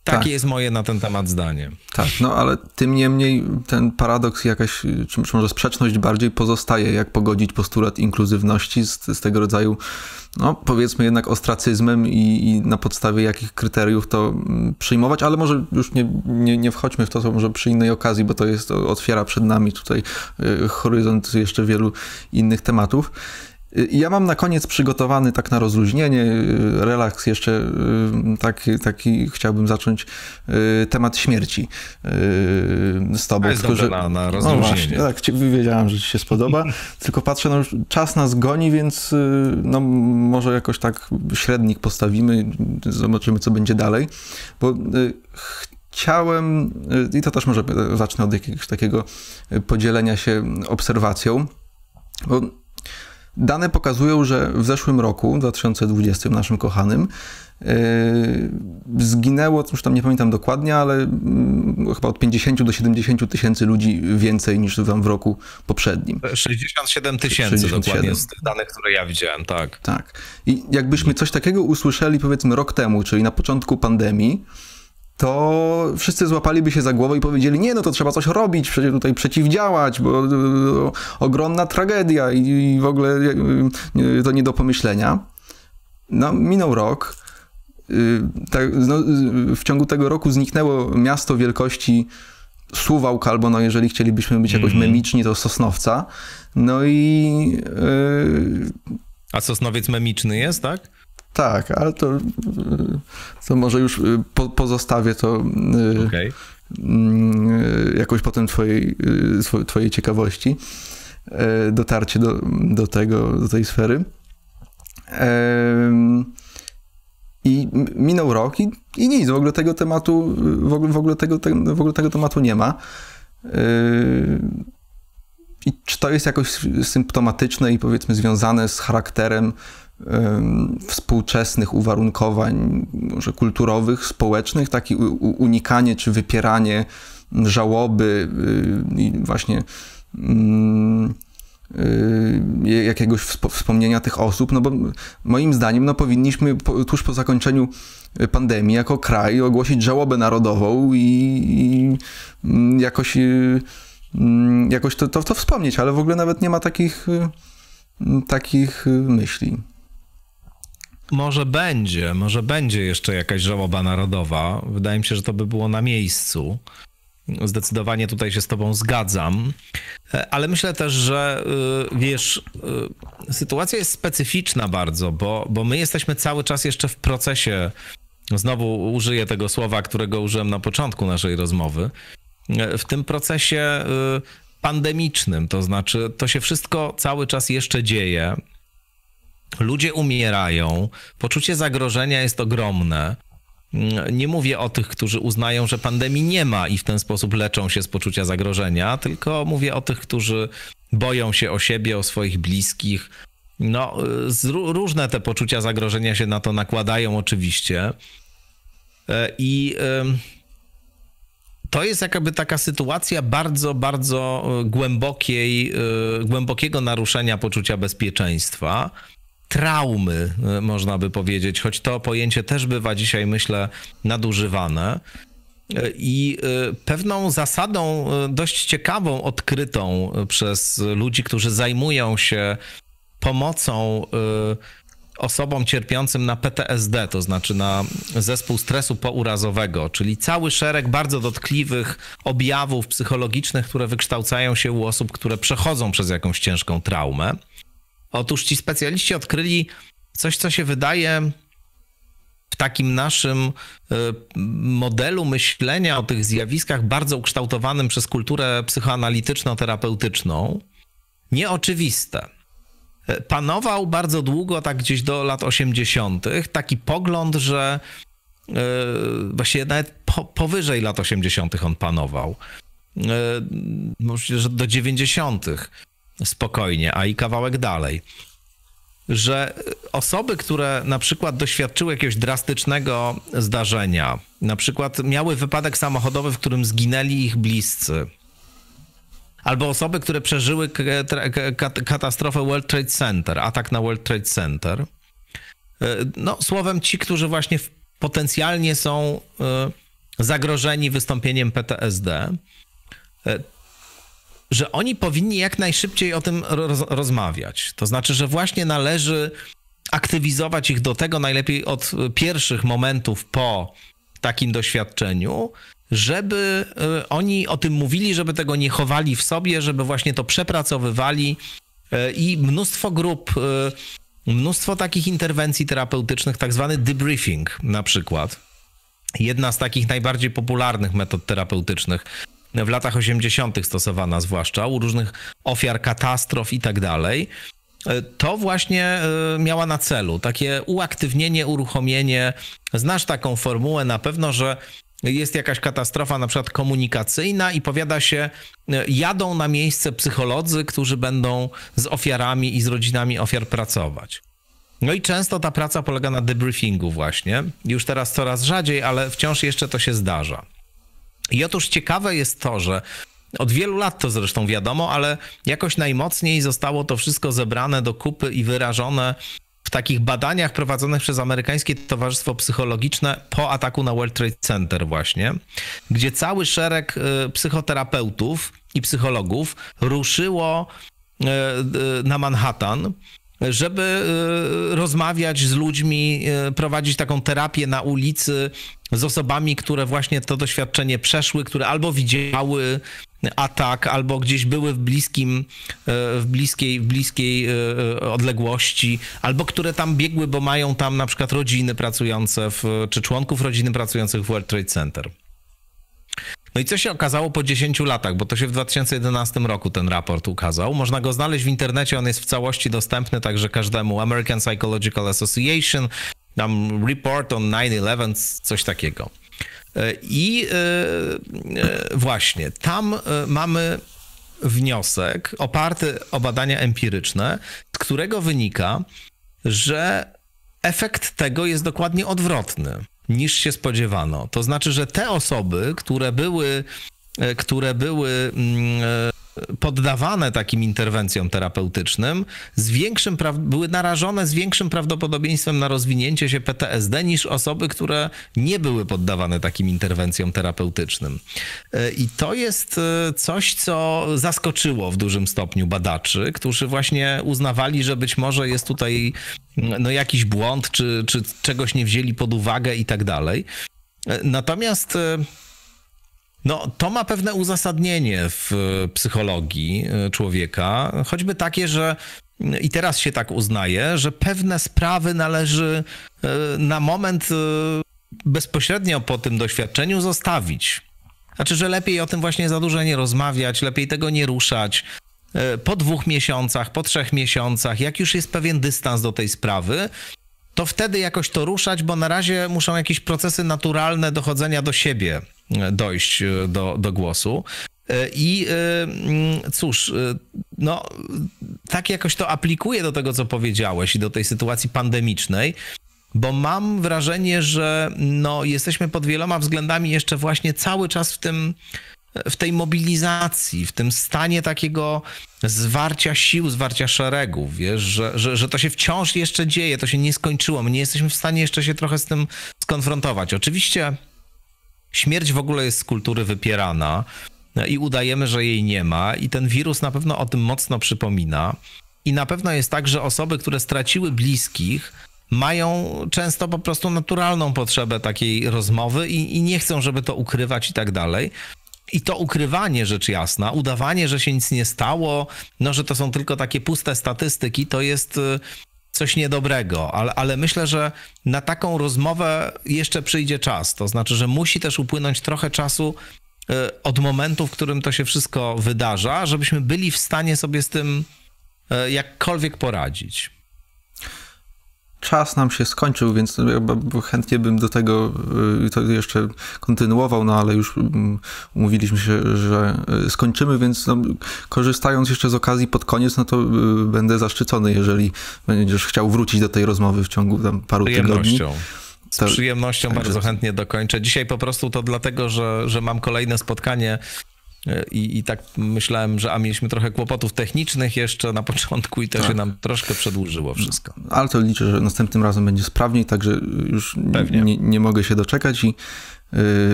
takie tak. jest moje na ten temat zdanie. Tak, no ale tym niemniej ten paradoks jakaś, czy może sprzeczność bardziej pozostaje, jak pogodzić postulat inkluzywności z, z tego rodzaju no powiedzmy jednak ostracyzmem i, i, na podstawie jakich kryteriów to mm, przyjmować, ale może już nie, nie, nie wchodźmy w to, może przy innej okazji, bo to jest, otwiera przed nami tutaj y, horyzont jeszcze wielu innych tematów. Ja mam na koniec przygotowany tak na rozluźnienie, y, relaks jeszcze, y, taki, taki chciałbym zacząć y, temat śmierci z tobą. jest tylko, że... na, na no rozluźnienie. No właśnie, tak, wiedziałem, że ci się spodoba, tylko patrzę, no już czas nas goni, więc no może jakoś tak średnik postawimy, zobaczymy co będzie dalej, bo chciałem, i to też może zacznę od jakiegoś takiego podzielenia się obserwacją, bo Dane pokazują, że w zeszłym roku, 2020, naszym kochanym, e, zginęło, już tam nie pamiętam dokładnie, ale mm, chyba od 50 do 70 tysięcy ludzi więcej niż tam w roku poprzednim. 67 tysięcy dokładnie z tych danych, które ja widziałem, tak. Tak. I jakbyśmy coś takiego usłyszeli powiedzmy rok temu, czyli na początku pandemii, to wszyscy złapaliby się za głowę i powiedzieli, nie, no to trzeba coś robić, przecież tutaj przeciwdziałać, bo e, ogromna tragedia i, w ogóle e, to nie do pomyślenia. No, minął rok. E, tak, no, w ciągu tego roku zniknęło miasto wielkości Suwałk, albo no, jeżeli chcielibyśmy być jakoś mhm. memiczni, to Sosnowca. No i... Yy... A Sosnowiec memiczny jest, tak? Tak, ale to, to może już y, po, pozostawię to y, okay. jakoś potem twojej, y, twojej ciekawości, dotarcie do, do tego, do tej sfery. I minął rok i, i nic, w ogóle tego tematu, w ogóle, w ogóle, tego, w ogóle tego tematu nie ma. I czy to jest jakoś symptomatyczne i powiedzmy związane z charakterem współczesnych uwarunkowań, może kulturowych, społecznych, takie unikanie czy wypieranie żałoby y, i właśnie mm, y, jakiegoś wspomnienia tych osób, no bo moim zdaniem no powinniśmy tuż po zakończeniu pandemii jako kraj ogłosić żałobę narodową i, mm, jakoś, y, mm, jakoś to, to, to wspomnieć, ale w ogóle nawet nie ma takich, takich myśli. Może będzie, może będzie jeszcze jakaś żałoba narodowa. Wydaje mi się, że to by było na miejscu. Zdecydowanie tutaj się z Tobą zgadzam, ale myślę też, że y, wiesz, y, sytuacja jest specyficzna bardzo, bo, bo my jesteśmy cały czas jeszcze w procesie. Znowu użyję tego słowa, którego użyłem na początku naszej rozmowy. W tym procesie y, pandemicznym, to znaczy to się wszystko cały czas jeszcze dzieje. Ludzie umierają, poczucie zagrożenia jest ogromne. Mm, nie mówię o tych, którzy uznają, że pandemii nie ma i w ten sposób leczą się z poczucia zagrożenia, tylko mówię o tych, którzy boją się o siebie, o swoich bliskich. No, różne te poczucia zagrożenia się na to nakładają, oczywiście. E, I to jest jakby taka sytuacja bardzo, bardzo e, głębokiej, e, głębokiego naruszenia poczucia bezpieczeństwa traumy, można by powiedzieć, choć to pojęcie też bywa dzisiaj, myślę, nadużywane. E, I e, pewną zasadą e, dość ciekawą, odkrytą przez ludzi, którzy zajmują się pomocą osobom cierpiącym na PTSD, to znaczy na zespół stresu pourazowego, czyli cały szereg bardzo dotkliwych objawów psychologicznych, które wykształcają się u osób, które przechodzą przez jakąś ciężką traumę. Otóż ci specjaliści odkryli coś, co się wydaje w takim naszym y, modelu myślenia o tych zjawiskach, bardzo ukształtowanym przez kulturę psychoanalityczno-terapeutyczną, nieoczywiste. Y, panował bardzo długo, tak gdzieś do lat 80., taki pogląd, że y, właściwie nawet po, powyżej lat 80. on panował, może do 90 spokojnie, a i kawałek dalej, że osoby, które na przykład doświadczyły jakiegoś drastycznego zdarzenia, na przykład miały wypadek samochodowy, w którym zginęli ich bliscy, albo osoby, które przeżyły katastrofę World Trade Center, atak na World Trade Center. Y, no, słowem, ci, którzy właśnie potencjalnie są y, zagrożeni wystąpieniem PTSD, y, że oni powinni jak najszybciej o tym roz rozmawiać. To znaczy, że właśnie należy aktywizować ich do tego najlepiej od pierwszych momentów po takim doświadczeniu, żeby e, oni o tym mówili, żeby tego nie chowali w sobie, żeby właśnie to przepracowywali e, i mnóstwo grup, e, mnóstwo takich interwencji terapeutycznych, tak zwany debriefing na przykład. Jedna z takich najbardziej popularnych metod terapeutycznych, w latach 80. stosowana zwłaszcza u różnych ofiar katastrof i tak dalej. E, to właśnie e, miała na celu takie uaktywnienie, uruchomienie. Znasz taką formułę na pewno, że jest jakaś katastrofa, na przykład komunikacyjna, i powiada się, e, jadą na miejsce psycholodzy, którzy będą z ofiarami i z rodzinami ofiar pracować. No i często ta praca polega na debriefingu, właśnie. Już teraz coraz rzadziej, ale wciąż jeszcze to się zdarza. I otóż ciekawe jest to, że od wielu lat to zresztą wiadomo, ale jakoś najmocniej zostało to wszystko zebrane do kupy i wyrażone w takich badaniach prowadzonych przez amerykańskie Towarzystwo Psychologiczne po ataku na World Trade Center, właśnie, gdzie cały szereg y, psychoterapeutów i psychologów ruszyło y, y, na Manhattan żeby y, rozmawiać z ludźmi, y, prowadzić taką terapię na ulicy z osobami, które właśnie to doświadczenie przeszły, które albo widziały atak, albo gdzieś były w bliskim, y, w bliskiej, w bliskiej odległości, albo które tam biegły, bo mają tam na przykład rodziny pracujące w, czy członków rodziny pracujących w World Trade Center. No i co się okazało po 10 latach, bo to się w 2011 roku ten raport ukazał. Można go znaleźć w internecie, on jest w całości dostępny także każdemu. American Psychological Association, tam Report on 9-11, coś takiego. E, I e, e, właśnie, tam mamy wniosek oparty o badania empiryczne, z którego wynika, że efekt tego jest dokładnie odwrotny niż się spodziewano. To znaczy, że te osoby, które były, e, które były mm, e, poddawane takim interwencjom terapeutycznym, z większym były narażone z większym prawdopodobieństwem na rozwinięcie się PTSD niż osoby, które nie były poddawane takim interwencjom terapeutycznym. E, I to jest coś, co zaskoczyło w dużym stopniu badaczy, którzy właśnie uznawali, że być może jest tutaj no, jakiś błąd, czy, czy czegoś nie wzięli pod uwagę i tak dalej. Natomiast e, no, to ma pewne uzasadnienie w psychologii e, człowieka, choćby takie, że i teraz się tak uznaje, że pewne sprawy należy e, na moment bezpośrednio po tym doświadczeniu zostawić. Znaczy, że lepiej o tym właśnie za dużo nie rozmawiać, lepiej tego nie ruszać, E, po dwóch miesiącach, po trzech miesiącach, jak już jest pewien dystans do tej sprawy, to wtedy jakoś to ruszać, bo na razie muszą jakieś procesy naturalne dochodzenia do siebie e, dojść e, do, do głosu. I mm, cóż, no, tak jakoś to aplikuję do tego, co powiedziałeś i do tej sytuacji pandemicznej, bo mam wrażenie, że no, jesteśmy pod wieloma względami jeszcze właśnie cały czas w tym w tej mobilizacji, w tym stanie takiego zwarcia sił, zwarcia szeregów, wiesz, że, że, że to się wciąż jeszcze dzieje, to się nie skończyło, my nie jesteśmy w stanie jeszcze się trochę z tym skonfrontować. Oczywiście śmierć w ogóle jest z kultury wypierana i udajemy, że jej nie ma i ten wirus na pewno o tym mocno przypomina i na pewno jest tak, że osoby, które straciły bliskich, mają często po prostu naturalną potrzebę takiej rozmowy i, i nie chcą, żeby to ukrywać i tak dalej. I to ukrywanie, rzecz jasna, udawanie, że się nic nie stało, no że to są tylko takie puste statystyki, to jest y, coś niedobrego, ale, ale myślę, że na taką rozmowę jeszcze przyjdzie czas. To znaczy, że musi też upłynąć trochę czasu y, od momentu, w którym to się wszystko wydarza, żebyśmy byli w stanie sobie z tym y, jakkolwiek poradzić czas nam się skończył, więc chętnie bym do tego y, jeszcze kontynuował, no ale już mm, umówiliśmy się, że y, skończymy, więc no, korzystając jeszcze z okazji pod koniec, no to y, będę zaszczycony, jeżeli będziesz chciał wrócić do tej rozmowy w ciągu tam paru tygodni. Z przyjemnością bardzo chętnie dokończę. Dzisiaj po prostu to dlatego, że, że mam kolejne spotkanie E, I, I tak myślałem, że a mieliśmy trochę kłopotów technicznych jeszcze na początku i to tak. się nam troszkę przedłużyło wszystko. Ale to liczę, że następnym razem będzie sprawniej, także już nie, nie, mogę się doczekać i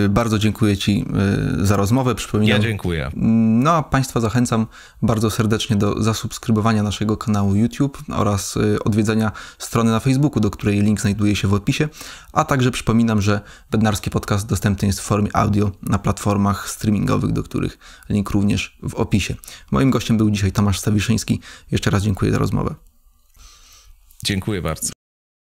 Y, bardzo dziękuję Ci y, za rozmowę. Przypominam, ja dziękuję. No a Państwa zachęcam bardzo serdecznie do zasubskrybowania naszego kanału YouTube oraz y, odwiedzenia strony na Facebooku, do której link znajduje się w opisie. A także przypominam, że Bednarski Podcast dostępny jest w formie audio na platformach streamingowych, do których link również w opisie. Moim gościem był dzisiaj Tomasz Stawiszyński. Jeszcze raz dziękuję za rozmowę. Dziękuję bardzo.